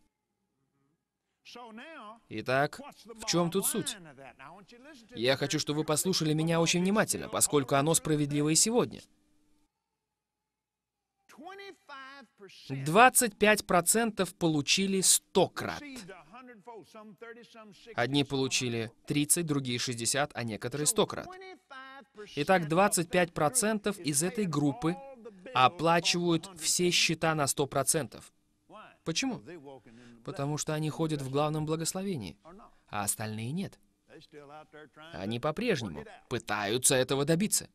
Итак, в чем тут суть? Я хочу, чтобы вы послушали меня очень внимательно, поскольку оно справедливо и сегодня. 25% получили 100 крат. Одни получили 30, другие 60, а некоторые 100 крат. Итак, 25% из этой группы оплачивают все счета на 100%. Почему? Потому что они ходят в главном благословении, а остальные нет. Они по-прежнему пытаются этого добиться.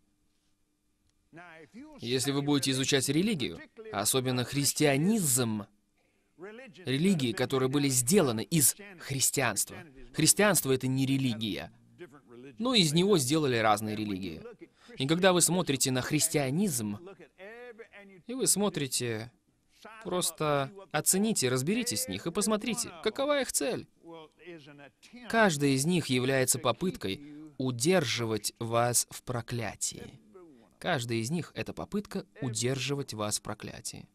Если вы будете изучать религию, особенно христианизм, религии, которые были сделаны из христианства. Христианство — это не религия, но из него сделали разные религии. И когда вы смотрите на христианизм, и вы смотрите, просто оцените, разберитесь с них и посмотрите, какова их цель. Каждая из них является попыткой удерживать вас в проклятии. Каждая из них — это попытка удерживать вас в проклятии.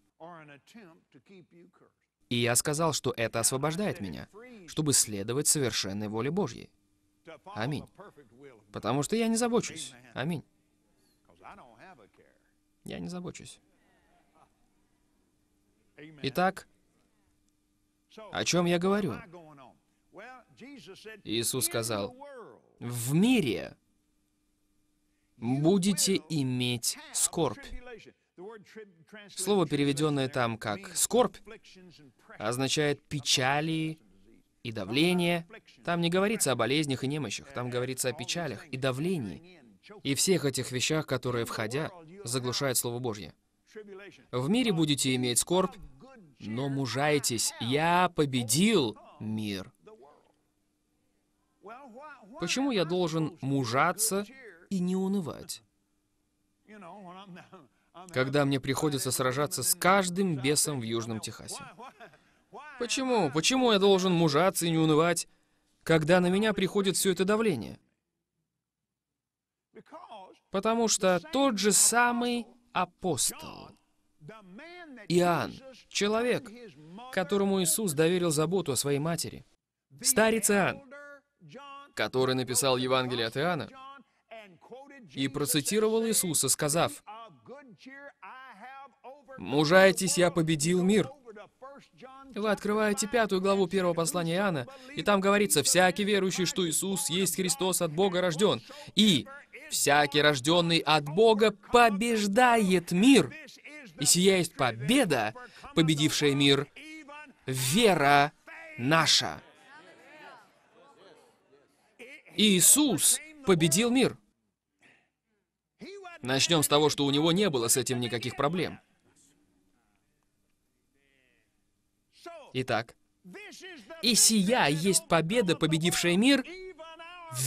И я сказал, что это освобождает меня, чтобы следовать совершенной воле Божьей. Аминь. Потому что я не забочусь. Аминь. Я не забочусь. Итак, о чем я говорю? Иисус сказал, «В мире будете иметь скорбь». Слово, переведенное там как «скорбь», означает «печали» и «давление». Там не говорится о болезнях и немощах, там говорится о печалях и давлении, и всех этих вещах, которые, входя, заглушают Слово Божье. В мире будете иметь скорбь, но мужайтесь, я победил мир. Почему я должен мужаться и не унывать? Когда мне приходится сражаться с каждым бесом в Южном Техасе. Почему? Почему я должен мужаться и не унывать, когда на меня приходит все это давление? Потому что тот же самый апостол. Иоанн, человек, которому Иисус доверил заботу о своей матери. Старец Иоанн, который написал Евангелие от Иоанна и процитировал Иисуса, сказав, «Мужайтесь, я победил мир». Вы открываете пятую главу первого послания Иоанна, и там говорится, «Всякий верующий, что Иисус есть Христос, от Бога рожден, и Всякий, рожденный от Бога, побеждает мир. И сия есть победа, победившая мир, вера наша. Иисус победил мир. Начнем с того, что у него не было с этим никаких проблем. Итак, и сия есть победа, победившая мир,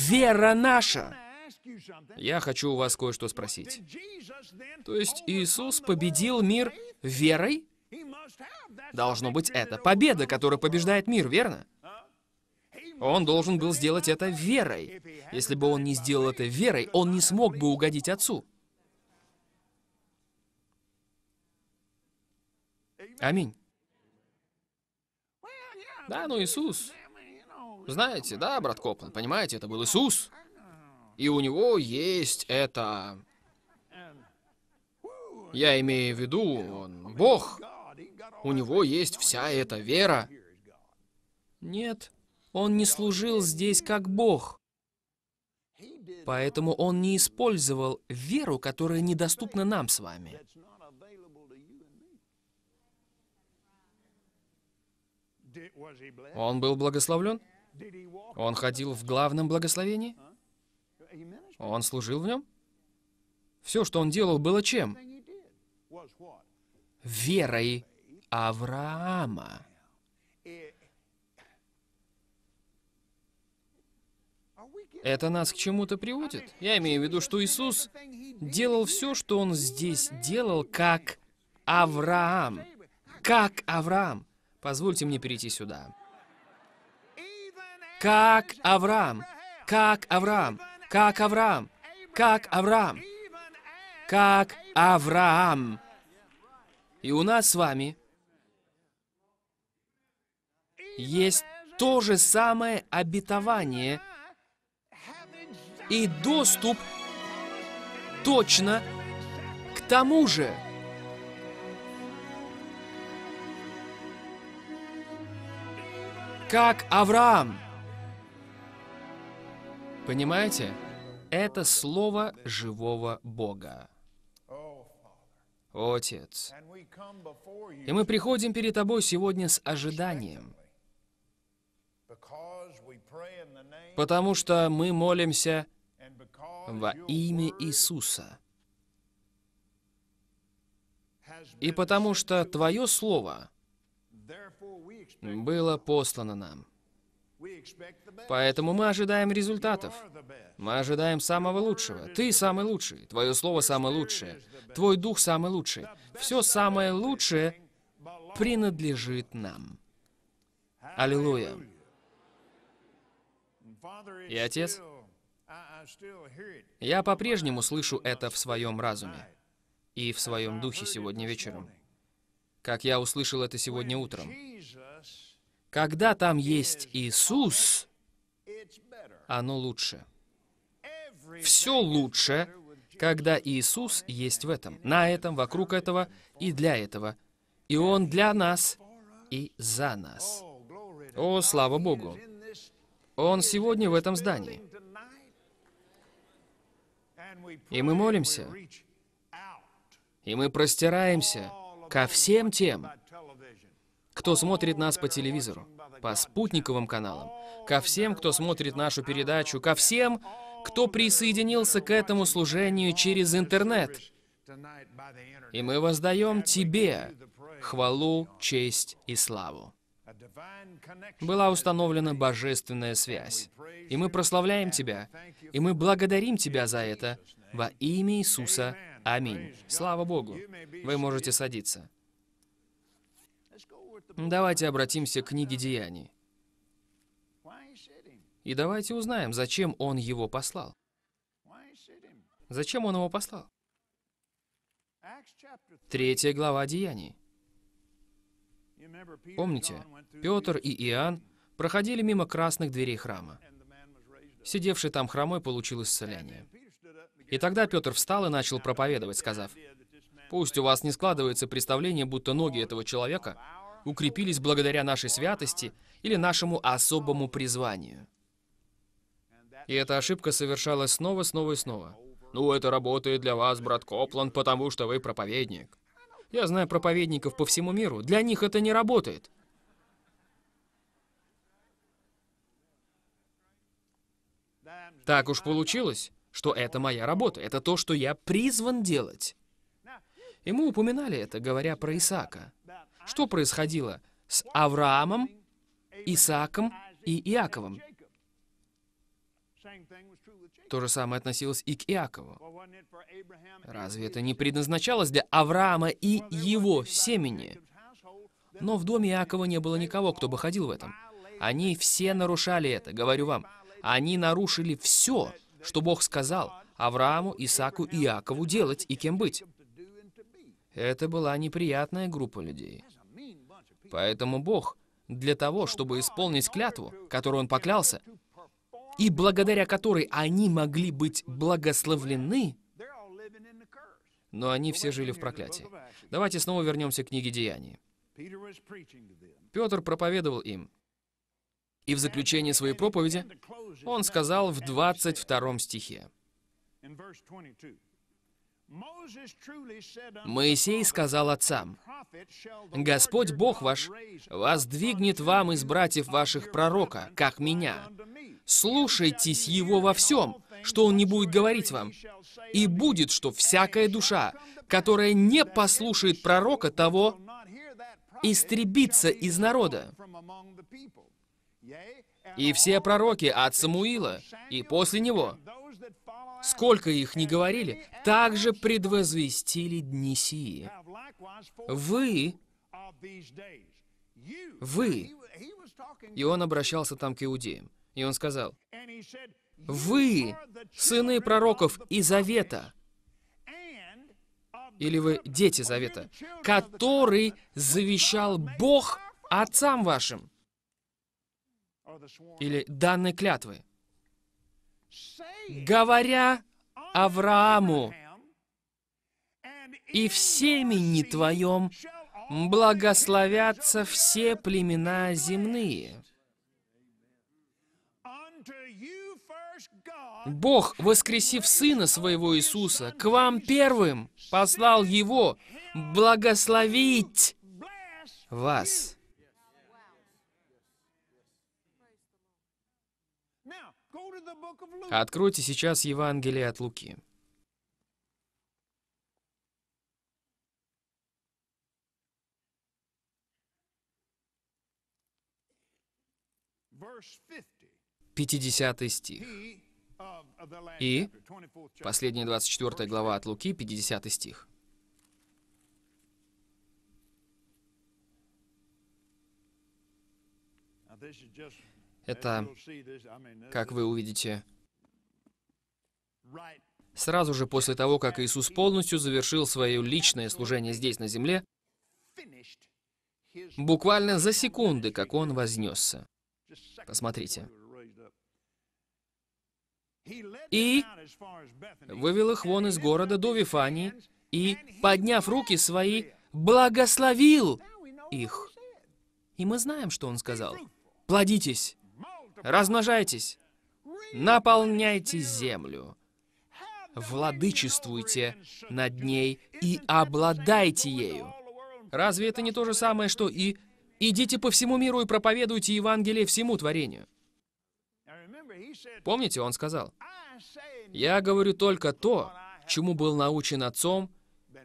вера наша. Я хочу у вас кое-что спросить. То есть Иисус победил мир верой? Должно быть, это победа, которая побеждает мир, верно? Он должен был сделать это верой. Если бы он не сделал это верой, он не смог бы угодить Отцу. Аминь. Да, ну Иисус. Знаете, да, брат Коплан, понимаете, это был Иисус. И у него есть это... Я имею в виду, он Бог. У него есть вся эта вера. Нет, он не служил здесь как Бог. Поэтому он не использовал веру, которая недоступна нам с вами. Он был благословлен? Он ходил в главном благословении? Он служил в нем? Все, что он делал, было чем? Верой Авраама. Это нас к чему-то приводит. Я имею в виду, что Иисус делал все, что Он здесь делал, как Авраам. Как Авраам. Позвольте мне перейти сюда. Как Авраам. Как Авраам. Как Авраам. Как Авраам. Как Авраам. И у нас с вами есть то же самое обетование и доступ точно к тому же. Как Авраам. Понимаете? это слово живого Бога. Отец, и мы приходим перед Тобой сегодня с ожиданием, потому что мы молимся во имя Иисуса. И потому что Твое Слово было послано нам. Поэтому мы ожидаем результатов. Мы ожидаем самого лучшего. Ты самый лучший. Твое слово самое лучшее. Твой дух самый лучший. Все самое лучшее принадлежит нам. Аллилуйя. И Отец, я по-прежнему слышу это в своем разуме и в своем духе сегодня вечером, как я услышал это сегодня утром. Когда там есть Иисус, оно лучше. Все лучше, когда Иисус есть в этом, на этом, вокруг этого и для этого. И Он для нас и за нас. О, слава Богу! Он сегодня в этом здании. И мы молимся. И мы простираемся ко всем тем, кто смотрит нас по телевизору, по спутниковым каналам, ко всем, кто смотрит нашу передачу, ко всем, кто присоединился к этому служению через интернет. И мы воздаем Тебе хвалу, честь и славу. Была установлена божественная связь, и мы прославляем Тебя, и мы благодарим Тебя за это во имя Иисуса. Аминь. Слава Богу. Вы можете садиться. Ну, давайте обратимся к книге Деяний. И давайте узнаем, зачем он его послал. Зачем он его послал? Третья глава Деяний. Помните, Петр и Иоанн проходили мимо красных дверей храма. Сидевший там хромой получил исцеление. И тогда Петр встал и начал проповедовать, сказав, «Пусть у вас не складывается представление, будто ноги этого человека укрепились благодаря нашей святости или нашему особому призванию. И эта ошибка совершалась снова, снова и снова. «Ну, это работает для вас, брат Коплан, потому что вы проповедник». Я знаю проповедников по всему миру. Для них это не работает. Так уж получилось, что это моя работа. Это то, что я призван делать. И мы упоминали это, говоря про Исаака. Что происходило с Авраамом, Исааком и Иаковом? То же самое относилось и к Иакову. Разве это не предназначалось для Авраама и его семени? Но в доме Иакова не было никого, кто бы ходил в этом. Они все нарушали это, говорю вам. Они нарушили все, что Бог сказал Аврааму, Исаку и Иакову делать и кем быть. Это была неприятная группа людей. Поэтому Бог для того, чтобы исполнить клятву, которую он поклялся, и благодаря которой они могли быть благословлены, но они все жили в проклятии. Давайте снова вернемся к книге Деяний. Петр проповедовал им. И в заключении своей проповеди он сказал в 22 стихе. Моисей сказал отцам, «Господь Бог ваш воздвигнет вам из братьев ваших пророка, как меня. Слушайтесь его во всем, что он не будет говорить вам. И будет, что всякая душа, которая не послушает пророка того, истребится из народа». И все пророки от Самуила и после него – сколько их не говорили, также предвозвестили дни сии. Вы, вы, и он обращался там к иудеям, и он сказал, вы, сыны пророков и завета, или вы дети завета, который завещал Бог отцам вашим, или данной клятвы говоря Аврааму, «И в семени твоем благословятся все племена земные». Бог, воскресив Сына Своего Иисуса, к вам первым послал Его благословить вас. Откройте сейчас Евангелие от Луки. Пятидесятый стих. И последняя 24 глава от Луки, 50 стих. Это, как вы увидите, сразу же после того, как Иисус полностью завершил свое личное служение здесь, на земле, буквально за секунды, как он вознесся. Посмотрите. И вывел их вон из города до Вифании, и, подняв руки свои, благословил их. И мы знаем, что он сказал. «Плодитесь, Размножайтесь. Наполняйте землю. Владычествуйте над ней и обладайте ею. Разве это не то же самое, что и «Идите по всему миру и проповедуйте Евангелие всему творению». Помните, он сказал, «Я говорю только то, чему был научен отцом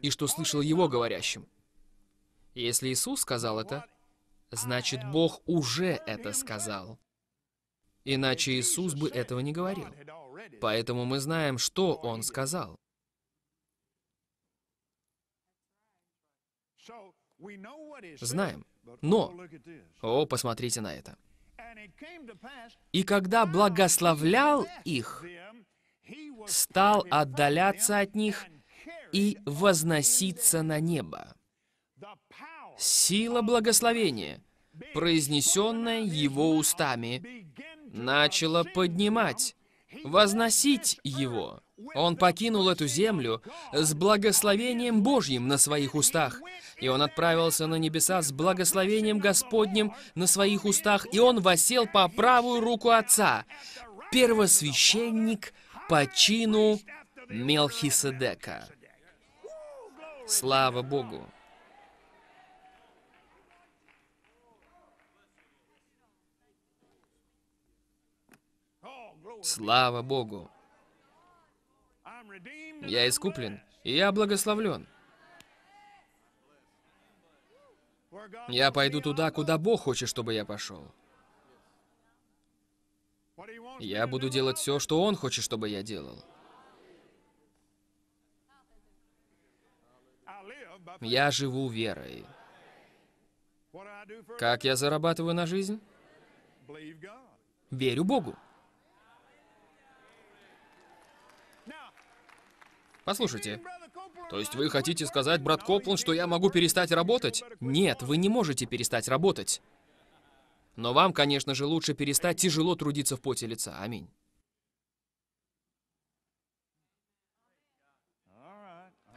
и что слышал его говорящим». Если Иисус сказал это, значит, Бог уже это сказал. Иначе Иисус бы этого не говорил. Поэтому мы знаем, что Он сказал. Знаем. Но, о, посмотрите на это. И когда благословлял их, стал отдаляться от них и возноситься на небо. Сила благословения, произнесенная его устами, начало поднимать, возносить его. Он покинул эту землю с благословением Божьим на своих устах. И он отправился на небеса с благословением Господним на своих устах, и он восел по правую руку Отца, первосвященник по чину Мелхиседека. Слава Богу! Слава Богу! Я искуплен, и я благословлен. Я пойду туда, куда Бог хочет, чтобы я пошел. Я буду делать все, что Он хочет, чтобы я делал. Я живу верой. Как я зарабатываю на жизнь? Верю Богу. Послушайте. То есть вы хотите сказать, брат Коплан, что я могу перестать работать? Нет, вы не можете перестать работать. Но вам, конечно же, лучше перестать тяжело трудиться в поте лица. Аминь.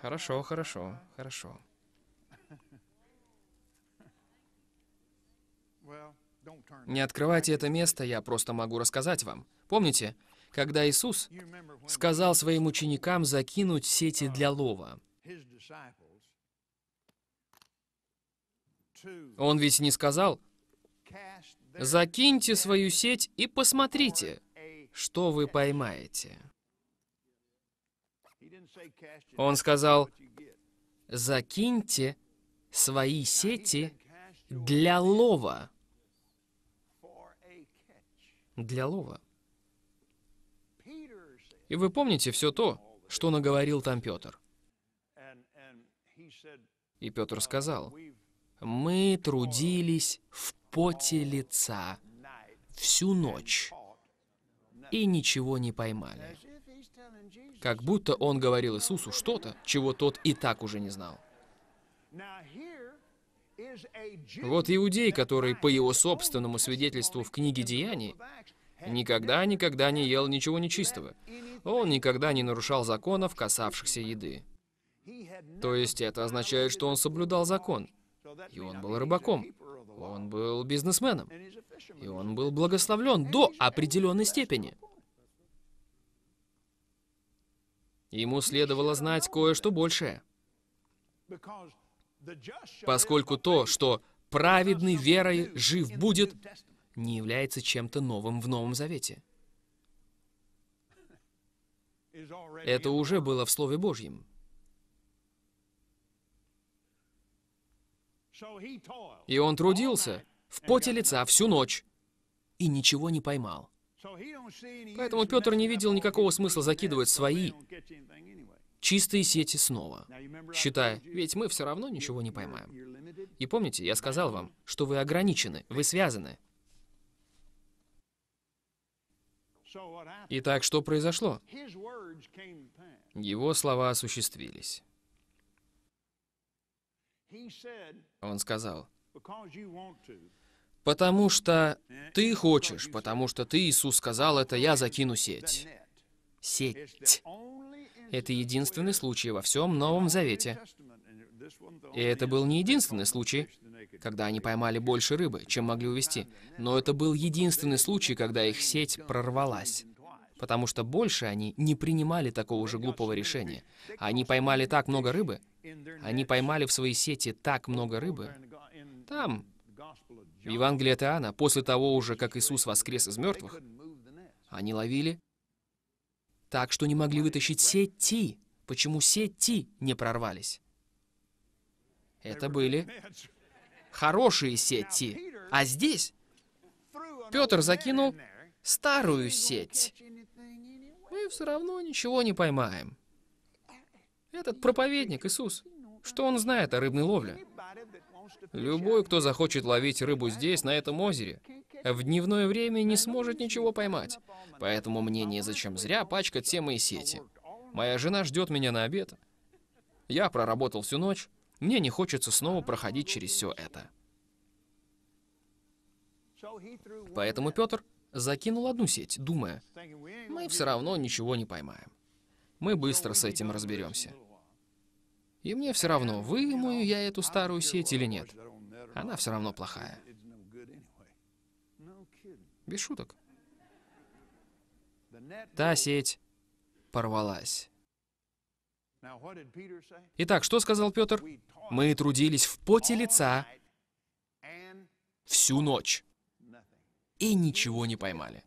Хорошо, хорошо, хорошо. Не открывайте это место, я просто могу рассказать вам. Помните, когда Иисус сказал своим ученикам закинуть сети для лова. Он ведь не сказал, «Закиньте свою сеть и посмотрите, что вы поймаете». Он сказал, «Закиньте свои сети для лова». Для лова. И вы помните все то, что наговорил там Петр. И Петр сказал, «Мы трудились в поте лица всю ночь и ничего не поймали». Как будто он говорил Иисусу что-то, чего тот и так уже не знал. Вот иудей, который, по его собственному свидетельству в книге «Деяний», никогда-никогда не ел ничего нечистого. Он никогда не нарушал законов, касавшихся еды. То есть это означает, что он соблюдал закон. И он был рыбаком. Он был бизнесменом. И он был благословлен до определенной степени. Ему следовало знать кое-что большее. Поскольку то, что праведный верой жив будет, не является чем-то новым в Новом Завете. Это уже было в Слове Божьем. И он трудился в поте лица всю ночь и ничего не поймал. Поэтому Петр не видел никакого смысла закидывать свои чистые сети снова, считая, ведь мы все равно ничего не поймаем. И помните, я сказал вам, что вы ограничены, вы связаны, Итак, что произошло? Его слова осуществились. Он сказал, «Потому что э, ты хочешь, потому что ты, Иисус, сказал это, я закину сеть». Сеть. Это единственный случай во всем Новом Завете. И это был не единственный случай когда они поймали больше рыбы, чем могли увести. Но это был единственный случай, когда их сеть прорвалась. Потому что больше они не принимали такого же глупого решения. Они поймали так много рыбы, они поймали в своей сети так много рыбы. Там, в Евангелии от Иоанна, после того уже, как Иисус воскрес из мертвых, они ловили так, что не могли вытащить сети. Почему сети не прорвались? Это были хорошие сети. А здесь Петр закинул старую сеть. Мы все равно ничего не поймаем. Этот проповедник, Иисус, что он знает о рыбной ловле? Любой, кто захочет ловить рыбу здесь, на этом озере, в дневное время не сможет ничего поймать. Поэтому мне незачем зря пачкать все мои сети. Моя жена ждет меня на обед. Я проработал всю ночь. Мне не хочется снова проходить через все это. Поэтому Петр закинул одну сеть, думая, мы все равно ничего не поймаем. Мы быстро с этим разберемся. И мне все равно, вымою я эту старую сеть или нет. Она все равно плохая. Без шуток. Та сеть порвалась. Итак, что сказал Петр? Мы трудились в поте лица всю ночь и ничего не поймали.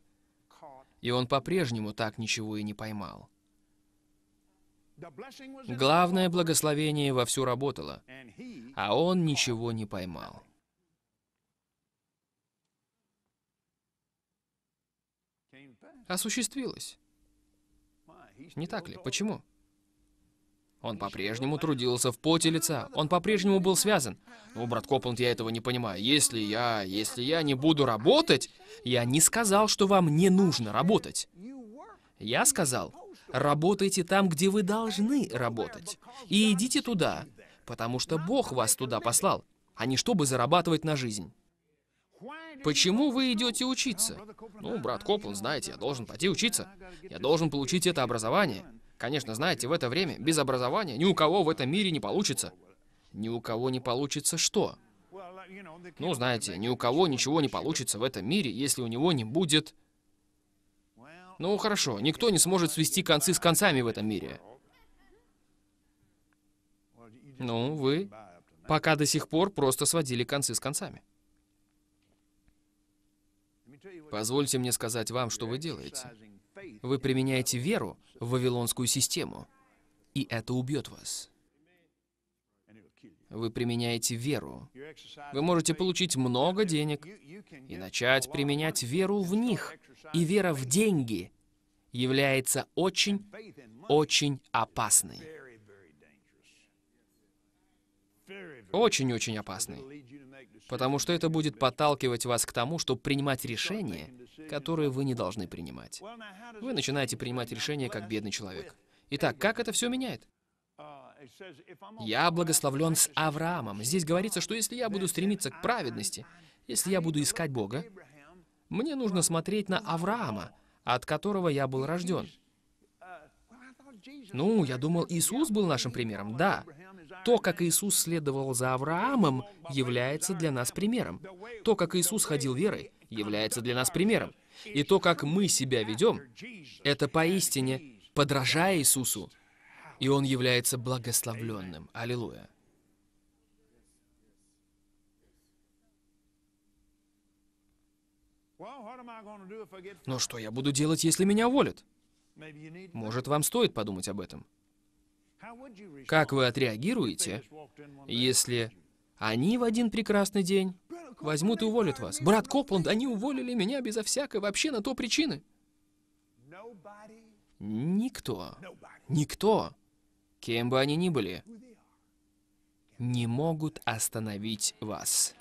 И он по-прежнему так ничего и не поймал. Главное благословение вовсю работало, а он ничего не поймал. Осуществилось. Не так ли? Почему? Он по-прежнему трудился в поте лица, он по-прежнему был связан. Ну, брат Копланд, я этого не понимаю. Если я, если я не буду работать... Я не сказал, что вам не нужно работать. Я сказал, работайте там, где вы должны работать. И идите туда, потому что Бог вас туда послал, а не чтобы зарабатывать на жизнь. Почему вы идете учиться? Ну, брат Копланд, знаете, я должен пойти учиться. Я должен получить это образование. Конечно, знаете, в это время без образования ни у кого в этом мире не получится. Ни у кого не получится что? Ну, знаете, ни у кого ничего не получится в этом мире, если у него не будет... Ну, хорошо, никто не сможет свести концы с концами в этом мире. Ну, вы пока до сих пор просто сводили концы с концами. Позвольте мне сказать вам, что вы делаете. Вы применяете веру в вавилонскую систему, и это убьет вас. Вы применяете веру. Вы можете получить много денег и начать применять веру в них. И вера в деньги является очень, очень опасной. Очень-очень опасной. Потому что это будет подталкивать вас к тому, чтобы принимать решения, которые вы не должны принимать. Вы начинаете принимать решения как бедный человек. Итак, как это все меняет? Я благословлен с Авраамом. Здесь говорится, что если я буду стремиться к праведности, если я буду искать Бога, мне нужно смотреть на Авраама, от которого я был рожден. Ну, я думал, Иисус был нашим примером. Да, то, как Иисус следовал за Авраамом, является для нас примером. То, как Иисус ходил верой, является для нас примером. И то, как мы себя ведем, это поистине подражая Иисусу, и Он является благословленным. Аллилуйя. Но ну что я буду делать, если меня уволят? Может, вам стоит подумать об этом? Как вы отреагируете, если они в один прекрасный день возьмут и уволят вас. Брат Копланд, они уволили меня безо всякой вообще на то причины. Никто, никто, кем бы они ни были, не могут остановить вас.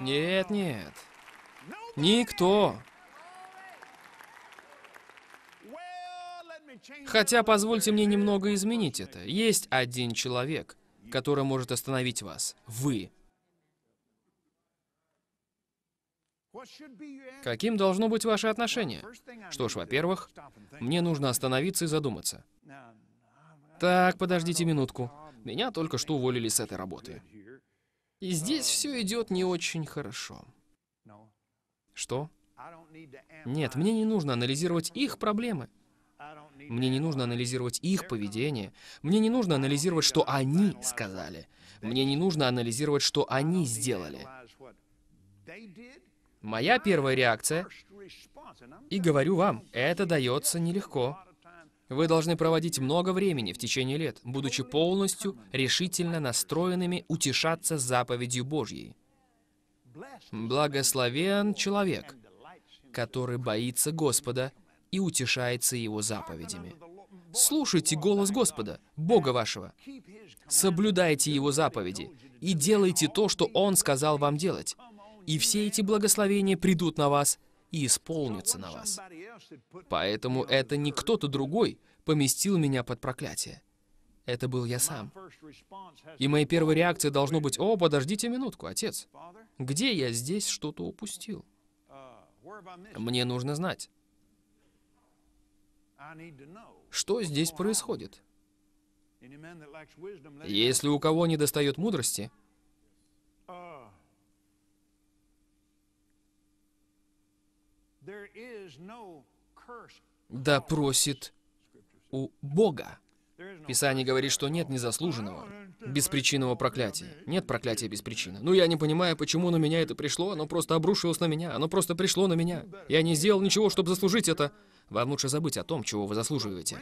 Нет, нет. Никто. Хотя позвольте мне немного изменить это. Есть один человек, которое может остановить вас. Вы. Каким должно быть ваше отношение? Что ж, во-первых, мне нужно остановиться и задуматься. Так, подождите минутку. Меня только что уволили с этой работы. И здесь все идет не очень хорошо. Что? Нет, мне не нужно анализировать их проблемы. Мне не нужно анализировать их поведение. Мне не нужно анализировать, что они сказали. Мне не нужно анализировать, что они сделали. Моя первая реакция, и говорю вам, это дается нелегко. Вы должны проводить много времени в течение лет, будучи полностью решительно настроенными утешаться заповедью Божьей. Благословен человек, который боится Господа и утешается его заповедями. Слушайте голос Господа, Бога вашего. Соблюдайте Его заповеди и делайте то, что Он сказал вам делать. И все эти благословения придут на вас и исполнятся на вас. Поэтому это не кто-то другой поместил меня под проклятие. Это был я сам. И моей первой реакцией должно быть, «О, подождите минутку, отец. Где я здесь что-то упустил? Мне нужно знать». Что здесь происходит? Если у кого не достает мудрости, да просит у Бога. Писание говорит, что нет незаслуженного, беспричинного проклятия. Нет проклятия без причины. Ну, я не понимаю, почему на меня это пришло, оно просто обрушилось на меня, оно просто пришло на меня. Я не сделал ничего, чтобы заслужить это. Вам лучше забыть о том, чего вы заслуживаете.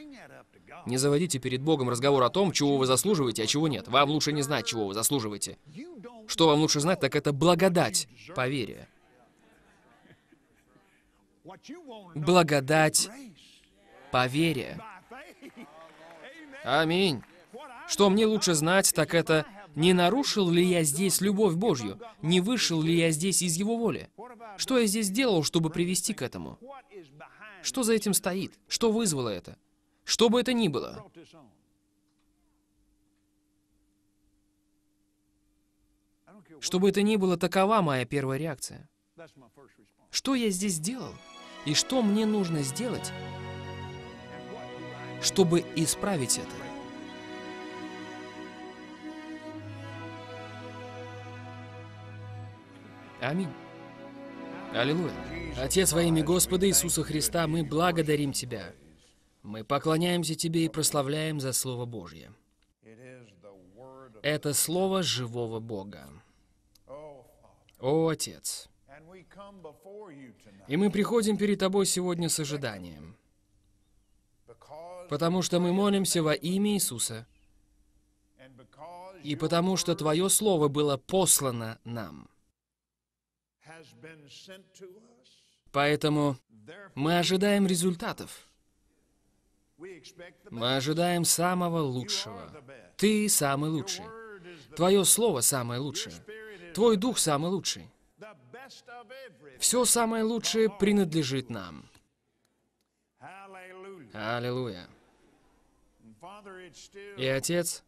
Не заводите перед Богом разговор о том, чего вы заслуживаете, а чего нет. Вам лучше не знать, чего вы заслуживаете. Что вам лучше знать, так это благодать, поверие. Благодать, поверие. Аминь. Что мне лучше знать, так это, не нарушил ли я здесь любовь Божью? Не вышел ли я здесь из Его воли? Что я здесь делал, чтобы привести к этому? Что за этим стоит? Что вызвало это? Что бы это ни было. Что бы это ни было, такова моя первая реакция. Что я здесь сделал И что мне нужно сделать, чтобы исправить это. Аминь. Аллилуйя. Отец во имя Господа Иисуса Христа, мы благодарим Тебя. Мы поклоняемся Тебе и прославляем за Слово Божье. Это Слово живого Бога. О, Отец! И мы приходим перед Тобой сегодня с ожиданием потому что мы молимся во имя Иисуса, и потому что Твое Слово было послано нам. Поэтому мы ожидаем результатов. Мы ожидаем самого лучшего. Ты самый лучший. Твое Слово самое лучшее. Твой Дух самый лучший. Все самое лучшее принадлежит нам. Аллилуйя. И Отец,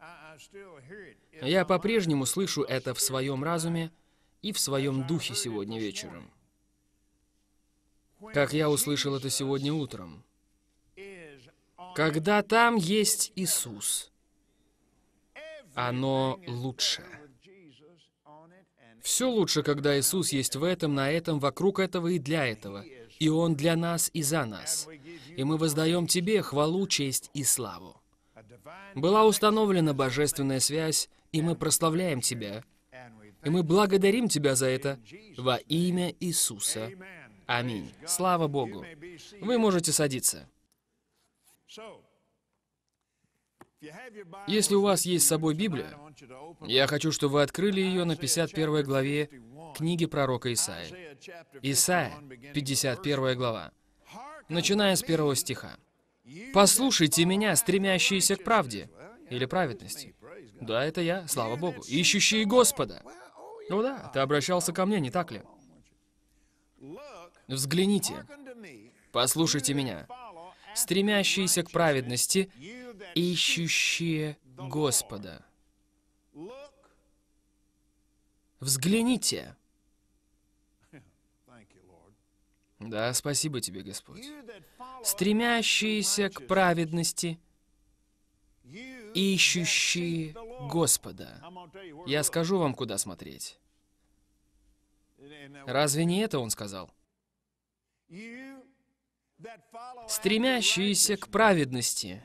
я по-прежнему слышу это в своем разуме и в своем духе сегодня вечером. Как я услышал это сегодня утром. Когда там есть Иисус, оно лучше. Все лучше, когда Иисус есть в этом, на этом, вокруг этого и для этого. И Он для нас и за нас. И мы воздаем Тебе хвалу, честь и славу. Была установлена божественная связь, и мы прославляем Тебя. И мы благодарим Тебя за это во имя Иисуса. Аминь. Слава Богу. Вы можете садиться. Если у вас есть с собой Библия, я хочу, чтобы вы открыли ее на 51 главе книги пророка Исаия. Исаия, 51 глава, начиная с первого стиха. Послушайте меня, стремящиеся к правде или праведности. Да, это я, слава Богу, ищущие Господа. Ну да, ты обращался ко мне, не так ли? Взгляните, послушайте меня, стремящиеся к праведности, ищущие Господа. Взгляните. Да, спасибо тебе, Господь. Стремящиеся к праведности, ищущие Господа. Я скажу вам, куда смотреть. Разве не это он сказал? Стремящиеся к праведности,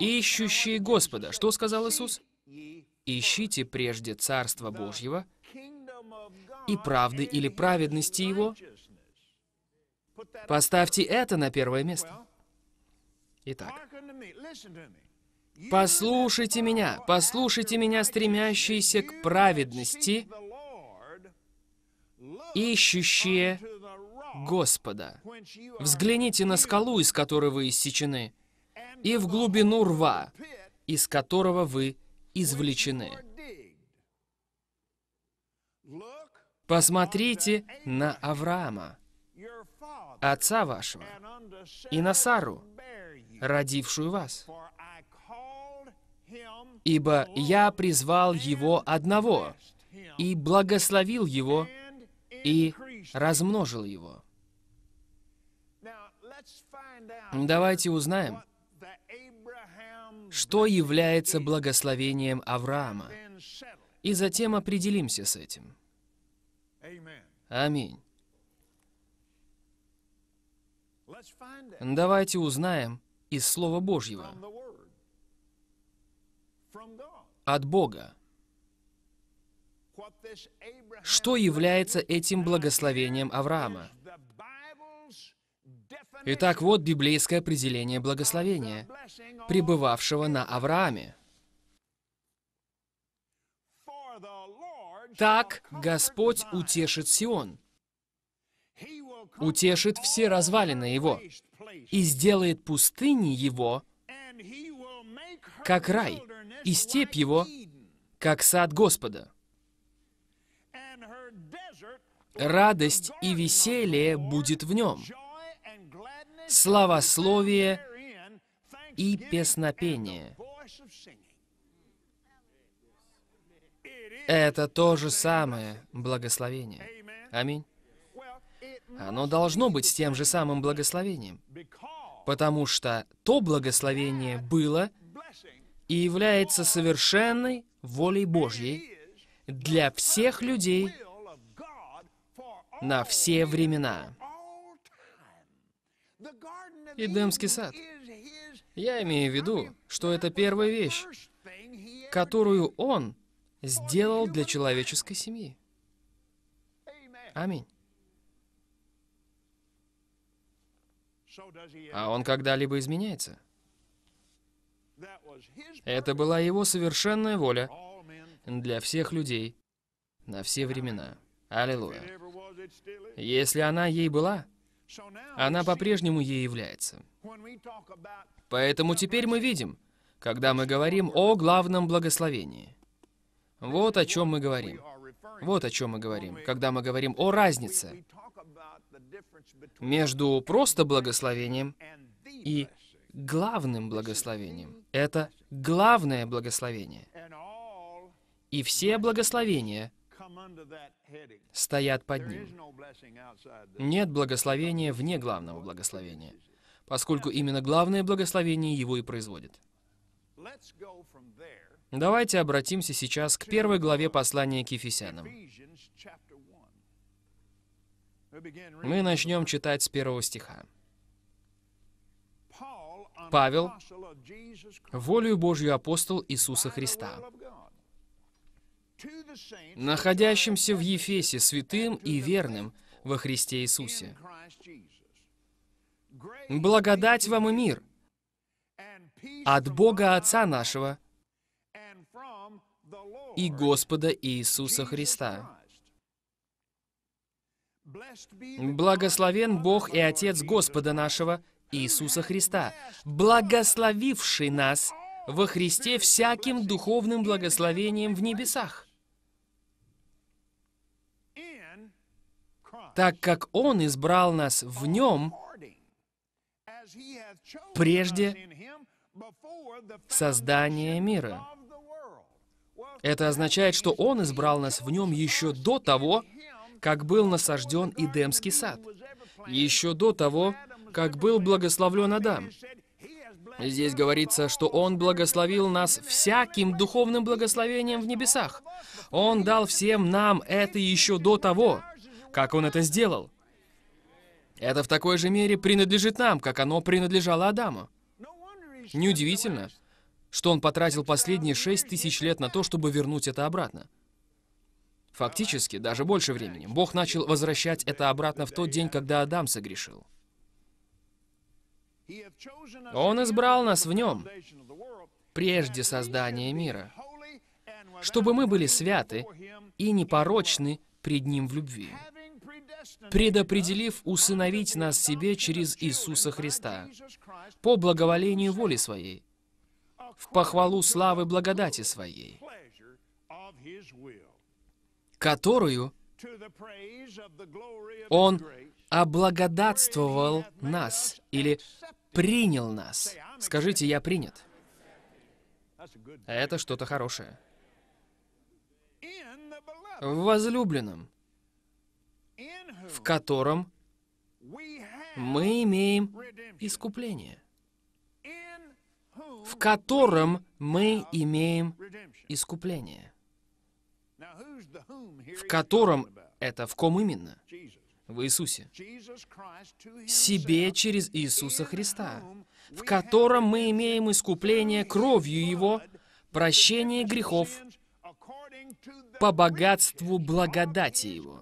ищущие Господа. Что сказал Иисус? Ищите прежде Царство Божьего и правды или праведности Его, Поставьте это на первое место. Итак, «Послушайте меня, послушайте меня, стремящиеся к праведности, ищущие Господа. Взгляните на скалу, из которой вы иссечены, и в глубину рва, из которого вы извлечены. Посмотрите на Авраама. Отца вашего, и на Сару, родившую вас. Ибо я призвал его одного, и благословил его, и размножил его. Давайте узнаем, что является благословением Авраама, и затем определимся с этим. Аминь. Давайте узнаем из Слова Божьего, от Бога, что является этим благословением Авраама. Итак, вот библейское определение благословения, пребывавшего на Аврааме. Так Господь утешит Сион утешит все развалины его и сделает пустыни его, как рай, и степь его, как сад Господа. Радость и веселье будет в нем, славословие и песнопение. Это то же самое благословение. Аминь оно должно быть с тем же самым благословением, потому что то благословение было и является совершенной волей Божьей для всех людей на все времена. Эдемский сад. Я имею в виду, что это первая вещь, которую Он сделал для человеческой семьи. Аминь. А он когда-либо изменяется? Это была его совершенная воля для всех людей на все времена. Аллилуйя. Если она ей была, она по-прежнему ей является. Поэтому теперь мы видим, когда мы говорим о главном благословении. Вот о чем мы говорим. Вот о чем мы говорим, когда мы говорим о разнице между просто благословением и главным благословением. Это главное благословение. И все благословения стоят под ним. Нет благословения вне главного благословения, поскольку именно главное благословение его и производит. Давайте обратимся сейчас к первой главе послания к Ефесянам. Мы начнем читать с первого стиха. Павел, волею Божью апостол Иисуса Христа, находящимся в Ефесе святым и верным во Христе Иисусе. Благодать вам и мир от Бога Отца нашего и Господа Иисуса Христа. Благословен Бог и Отец Господа нашего Иисуса Христа, благословивший нас во Христе всяким духовным благословением в небесах. Так как Он избрал нас в Нем, прежде создания мира. Это означает, что Он избрал нас в Нем еще до того, как был насажден Эдемский сад, еще до того, как был благословлен Адам. Здесь говорится, что Он благословил нас всяким духовным благословением в небесах. Он дал всем нам это еще до того, как Он это сделал. Это в такой же мере принадлежит нам, как оно принадлежало Адаму. Неудивительно, что он потратил последние шесть тысяч лет на то, чтобы вернуть это обратно. Фактически, даже больше времени. Бог начал возвращать это обратно в тот день, когда Адам согрешил. Он избрал нас в нем, прежде создания мира, чтобы мы были святы и непорочны пред Ним в любви, предопределив усыновить нас себе через Иисуса Христа по благоволению воли Своей, в похвалу славы благодати Своей которую Он облагодатствовал нас или принял нас. Скажите, я принят. Это что-то хорошее. В возлюбленном, в котором мы имеем искупление. В котором мы имеем искупление. В котором это? В ком именно? В Иисусе. Себе через Иисуса Христа, в котором мы имеем искупление кровью Его, прощение грехов по богатству благодати Его.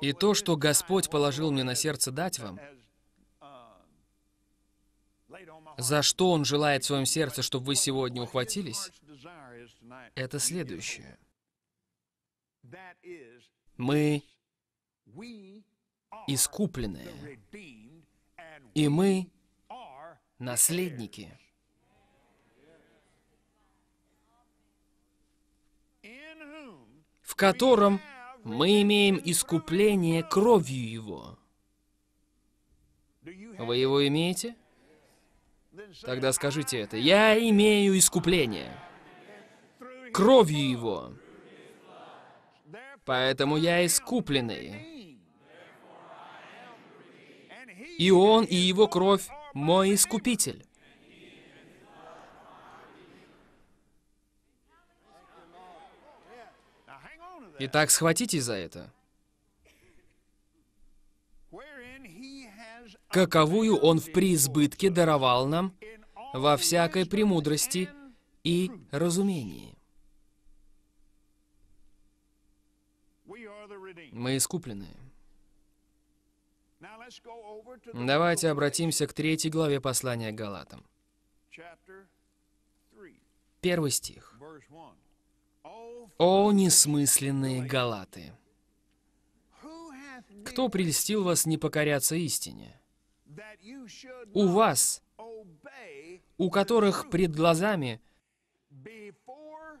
И то, что Господь положил мне на сердце дать вам, за что Он желает в своем сердце, чтобы вы сегодня ухватились, это следующее. Мы искупленные, и мы наследники. в котором мы имеем искупление кровью Его. Вы его имеете? Тогда скажите это. Я имею искупление. Кровью его. Поэтому я искупленный. И он, и его кровь – мой искупитель. Итак, схватитесь за это. каковую Он в преизбытке даровал нам во всякой премудрости и разумении. Мы искупленные. Давайте обратимся к третьей главе послания к Галатам. Первый стих. «О, несмысленные Галаты! Кто прельстил вас не покоряться истине?» у вас, у которых пред глазами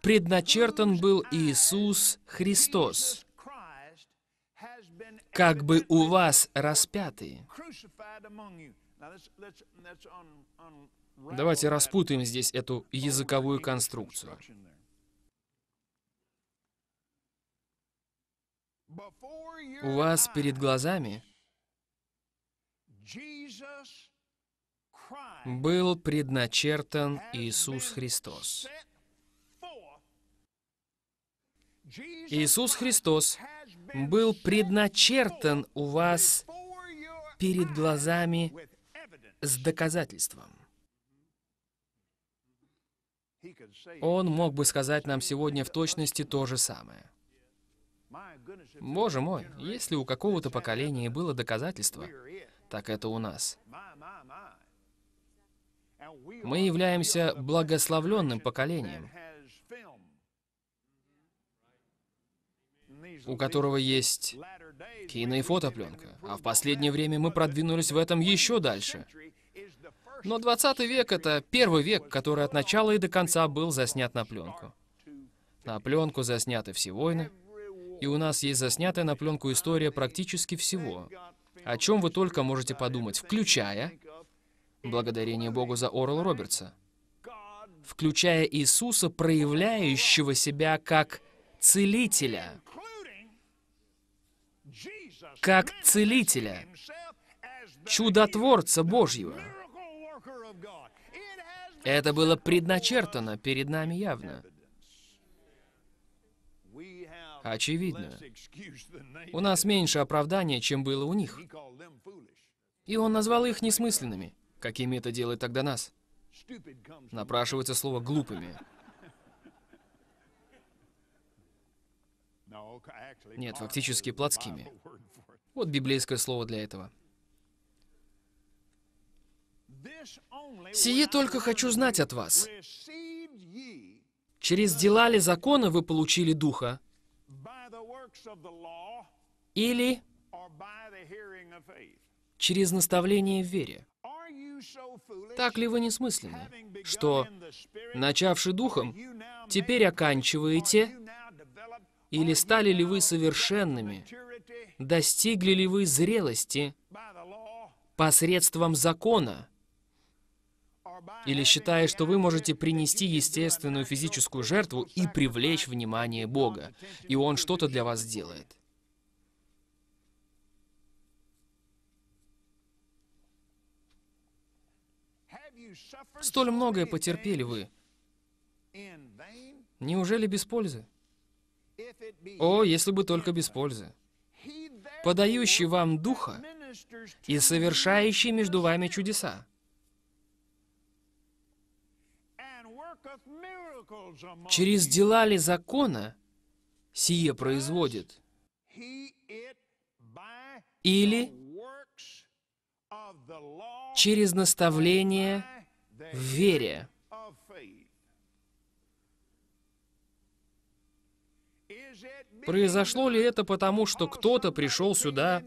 предначертан был Иисус Христос, как бы у вас распятый. Давайте распутаем здесь эту языковую конструкцию. У вас перед глазами был предначертан Иисус Христос. Иисус Христос был предначертан у вас перед глазами с доказательством. Он мог бы сказать нам сегодня в точности то же самое. Боже мой, если у какого-то поколения было доказательство, так это у нас. Мы являемся благословленным поколением, у которого есть кино и фотопленка. А в последнее время мы продвинулись в этом еще дальше. Но 20 век — это первый век, который от начала и до конца был заснят на пленку. На пленку засняты все войны, и у нас есть заснятая на пленку история практически всего о чем вы только можете подумать, включая благодарение Богу за Орла Робертса, включая Иисуса, проявляющего себя как целителя, как целителя, чудотворца Божьего. Это было предначертано перед нами явно очевидно. У нас меньше оправдания, чем было у них. И он назвал их несмысленными. Какими это делает тогда нас? Напрашивается слово «глупыми». Нет, фактически плотскими. Вот библейское слово для этого. «Сие только хочу знать от вас. Через дела ли закона вы получили Духа, или через наставление в вере. Так ли вы несмысленно, что, начавши духом, теперь оканчиваете, или стали ли вы совершенными, достигли ли вы зрелости посредством закона, или считая, что вы можете принести естественную физическую жертву и привлечь внимание Бога, и Он что-то для вас делает. Столь многое потерпели вы. Неужели без пользы? О, если бы только без пользы. Подающий вам духа и совершающий между вами чудеса. Через дела ли закона сие производит? Или через наставление в вере? Произошло ли это потому, что кто-то пришел сюда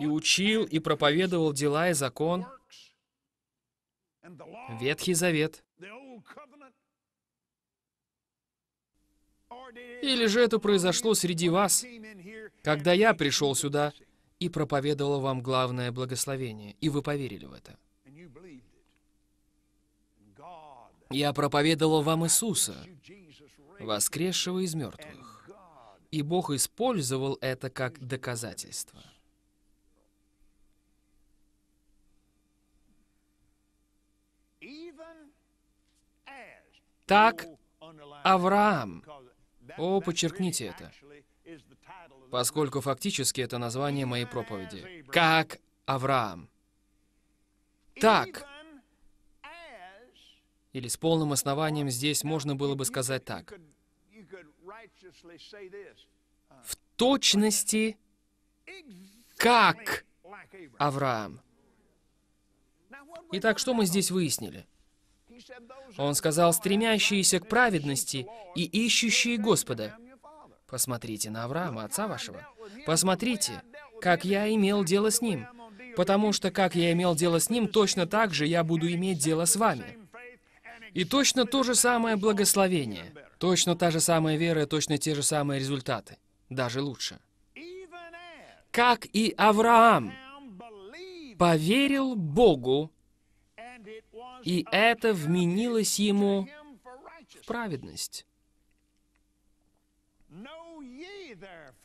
и учил и проповедовал дела и закон? Ветхий Завет. Или же это произошло среди вас, когда я пришел сюда и проповедовал вам главное благословение, и вы поверили в это. Я проповедовал вам Иисуса, воскресшего из мертвых, и Бог использовал это как доказательство. Так Авраам, о, подчеркните это, поскольку фактически это название моей проповеди. Как Авраам. Так. Или с полным основанием здесь можно было бы сказать так. В точности, как Авраам. Итак, что мы здесь выяснили? Он сказал, стремящиеся к праведности и ищущие Господа. Посмотрите на Авраама, отца вашего. Посмотрите, как я имел дело с ним. Потому что как я имел дело с ним, точно так же я буду иметь дело с вами. И точно то же самое благословение, точно та же самая вера, точно те же самые результаты. Даже лучше. Как и Авраам поверил Богу, и это вменилось ему в праведность.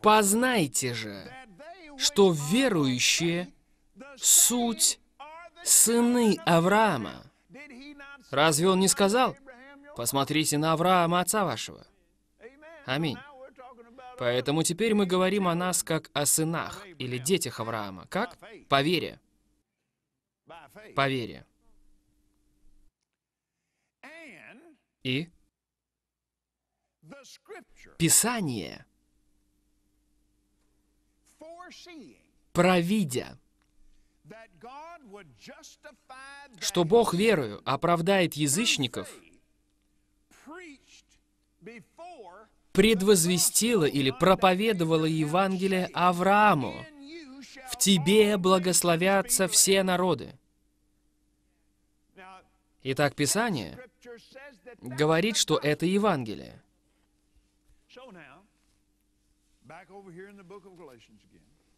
Познайте же, что верующие — суть сыны Авраама. Разве он не сказал, «Посмотрите на Авраама, отца вашего»? Аминь. Поэтому теперь мы говорим о нас как о сынах или детях Авраама. Как? По вере. По вере. И? Писание, провидя, что Бог верою оправдает язычников, предвозвестило или проповедовало Евангелие Аврааму. «В тебе благословятся все народы». Итак, Писание говорит, что это Евангелие.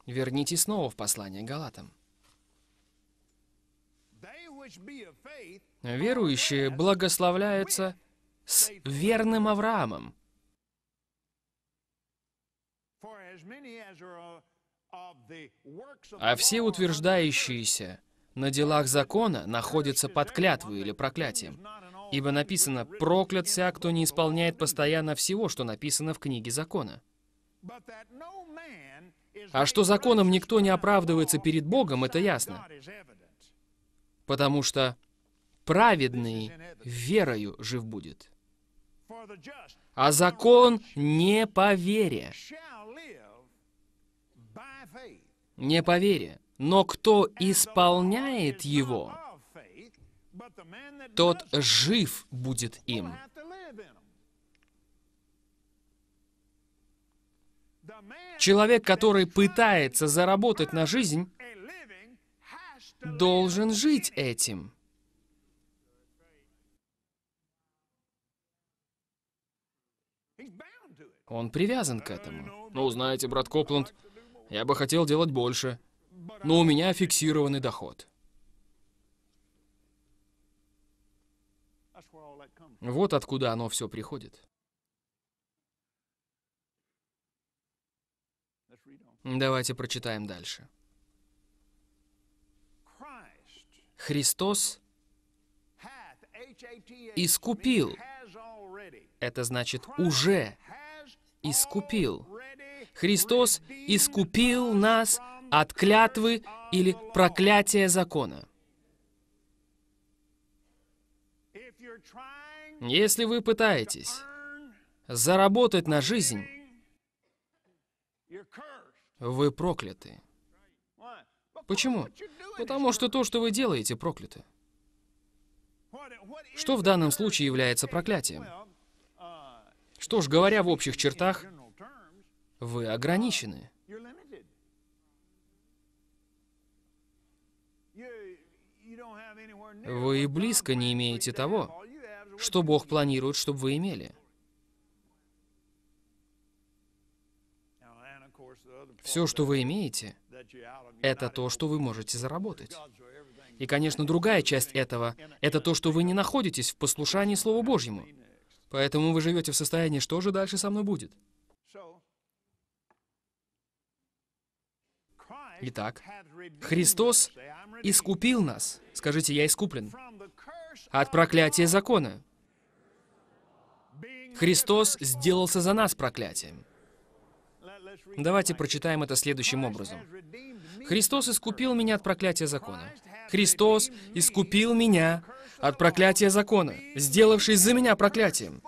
Вернитесь снова в послание Галатам. Верующие благословляются с верным Авраамом. А все утверждающиеся на делах закона находятся под клятвой или проклятием. Ибо написано, проклят вся, кто не исполняет постоянно всего, что написано в книге закона. А что законом никто не оправдывается перед Богом, это ясно. Потому что праведный верою жив будет. А закон не по вере. Не по вере. Но кто исполняет его, тот жив будет им. Человек, который пытается заработать на жизнь, должен жить этим. Он привязан к этому. Ну, знаете, брат Копланд, я бы хотел делать больше, но у меня фиксированный доход. Вот откуда оно все приходит. Давайте прочитаем дальше. Христос искупил. Это значит уже искупил. Христос искупил нас от клятвы или проклятия закона. Если вы пытаетесь заработать на жизнь, вы прокляты. Почему? Потому что то, что вы делаете, прокляты. Что в данном случае является проклятием? Что ж, говоря в общих чертах, вы ограничены. Вы и близко не имеете того, что Бог планирует, чтобы вы имели. Все, что вы имеете, это то, что вы можете заработать. И, конечно, другая часть этого — это то, что вы не находитесь в послушании Слову Божьему. Поэтому вы живете в состоянии, что же дальше со мной будет? Итак, Христос искупил нас. Скажите, я искуплен от проклятия закона. Христос сделался за нас проклятием. Давайте прочитаем это следующим образом. Христос искупил меня от проклятия закона. Христос искупил меня от проклятия закона, сделавшись за меня проклятием.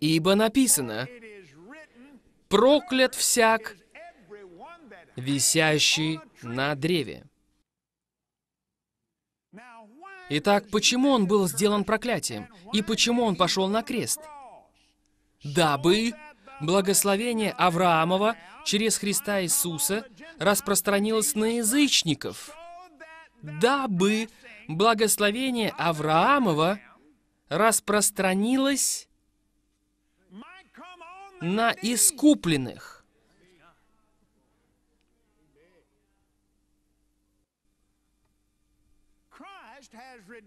Ибо написано, проклят всяк, висящий на древе. Итак, почему он был сделан проклятием? И почему он пошел на крест? Дабы благословение Авраамова через Христа Иисуса распространилось на язычников. Дабы благословение Авраамова распространилось на искупленных.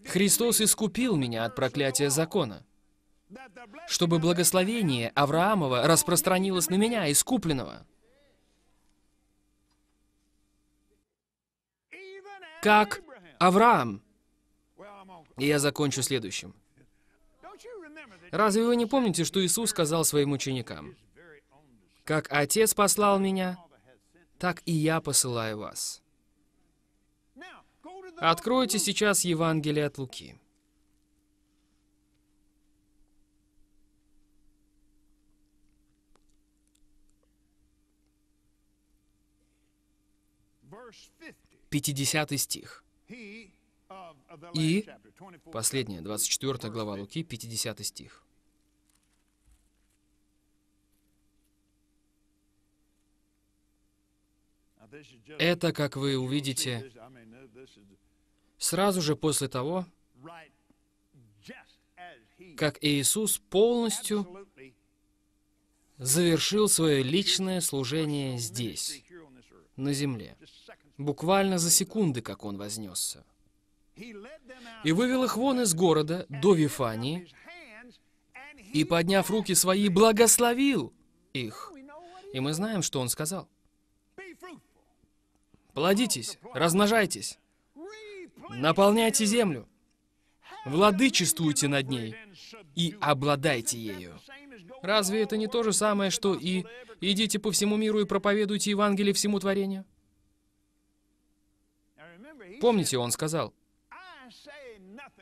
Христос искупил меня от проклятия закона, чтобы благословение Авраамова распространилось на меня, искупленного. Как Авраам. И я закончу следующим. Разве вы не помните, что Иисус сказал своим ученикам? «Как Отец послал меня, так и я посылаю вас». Откройте сейчас Евангелие от Луки. Пятидесятый стих. И, последняя, 24 глава Луки, 50 стих. Это, как вы увидите, Сразу же после того, как Иисус полностью завершил свое личное служение здесь, на земле, буквально за секунды, как он вознесся, и вывел их вон из города до Вифании, и, подняв руки свои, благословил их. И мы знаем, что он сказал. «Плодитесь, размножайтесь, Наполняйте землю, владычествуйте над ней и обладайте ею. Разве это не то же самое, что и «идите по всему миру и проповедуйте Евангелие всему творению»? Помните, он сказал,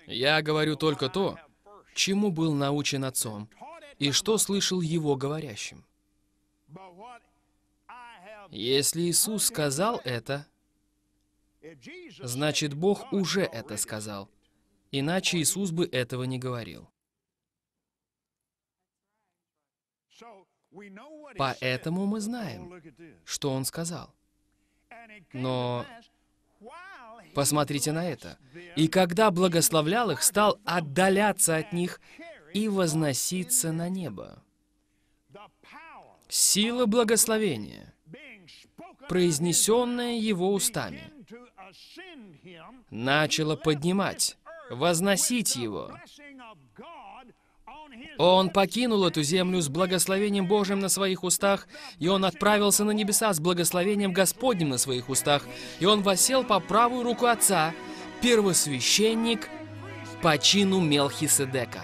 «Я говорю только то, чему был научен отцом, и что слышал его говорящим». Если Иисус сказал это, Значит, Бог уже это сказал. Иначе Иисус бы этого не говорил. Поэтому мы знаем, что Он сказал. Но посмотрите на это. «И когда благословлял их, стал отдаляться от них и возноситься на небо». Сила благословения — произнесенное его устами, начало поднимать, возносить его. Он покинул эту землю с благословением Божьим на своих устах, и он отправился на небеса с благословением Господним на своих устах, и он восел по правую руку Отца, первосвященник по чину Мелхиседека.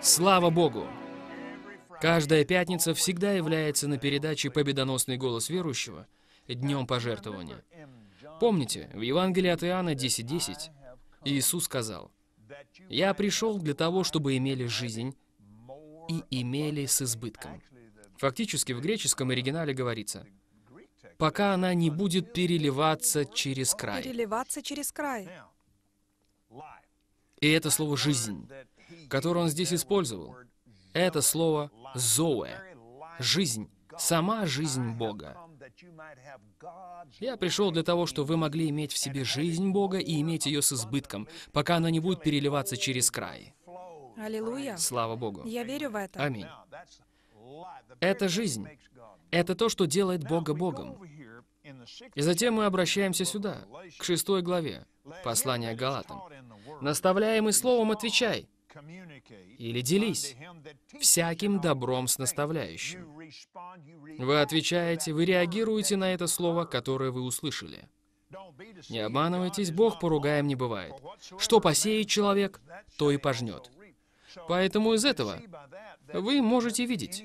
Слава Богу! Каждая пятница всегда является на передаче «Победоносный голос верующего» днем пожертвования. Помните, в Евангелии от Иоанна 10.10 10, Иисус сказал, «Я пришел для того, чтобы имели жизнь и имели с избытком». Фактически в греческом оригинале говорится, «пока она не будет переливаться через край». Переливаться через край. И это слово «жизнь», которое он здесь использовал, это слово «зоэ» — жизнь, сама жизнь Бога. Я пришел для того, чтобы вы могли иметь в себе жизнь Бога и иметь ее с избытком, пока она не будет переливаться через край. Аллилуйя. Слава Богу. Я верю в это. Аминь. Это жизнь. Это то, что делает Бога Богом. И затем мы обращаемся сюда, к шестой главе, послания Галатам. «Наставляемый словом отвечай, или делись всяким добром с наставляющим. Вы отвечаете, вы реагируете на это слово, которое вы услышали. Не обманывайтесь, Бог поругаем не бывает. Что посеет человек, то и пожнет. Поэтому из этого вы можете видеть,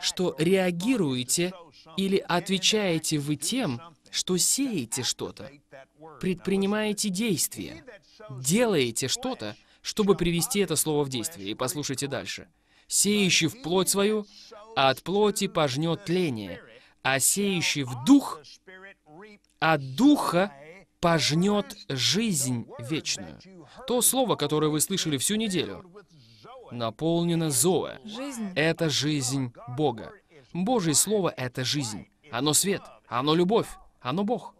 что реагируете или отвечаете вы тем, что сеете что-то. Предпринимаете действия. Делаете что-то, чтобы привести это слово в действие. И послушайте дальше. «Сеющий в плоть свою, а от плоти пожнет тление, а сеющий в дух, а от духа пожнет жизнь вечную». То слово, которое вы слышали всю неделю, наполнено Зоэ. Жизнь. Это жизнь Бога. Божье Слово — это жизнь. Оно свет, оно любовь, оно Бог.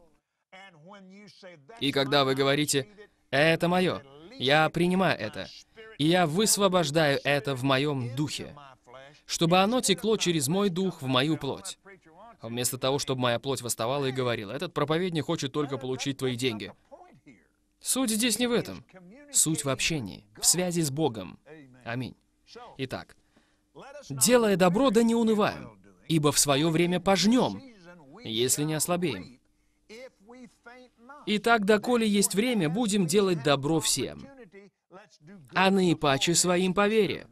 И когда вы говорите, «Это мое, я принимаю это, и я высвобождаю это в моем духе, чтобы оно текло через мой дух в мою плоть». Вместо того, чтобы моя плоть восставала и говорила, «Этот проповедник хочет только получить твои деньги». Суть здесь не в этом. Суть в общении, в связи с Богом. Аминь. Итак, «Делая добро, да не унываем, ибо в свое время пожнем, если не ослабеем». Итак, доколе есть время, будем делать добро всем, а наипаче своим по вере.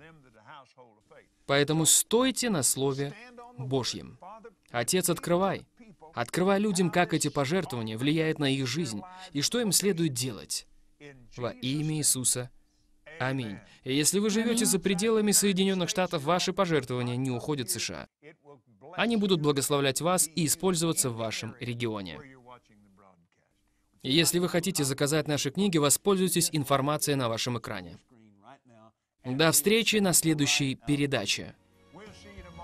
Поэтому стойте на Слове Божьем. Отец, открывай. Открывай людям, как эти пожертвования влияют на их жизнь и что им следует делать. Во имя Иисуса. Аминь. И если вы живете за пределами Соединенных Штатов, ваши пожертвования не уходят в США. Они будут благословлять вас и использоваться в вашем регионе. Если вы хотите заказать наши книги, воспользуйтесь информацией на вашем экране. До встречи на следующей передаче.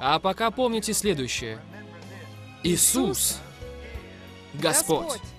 А пока помните следующее. Иисус, Господь.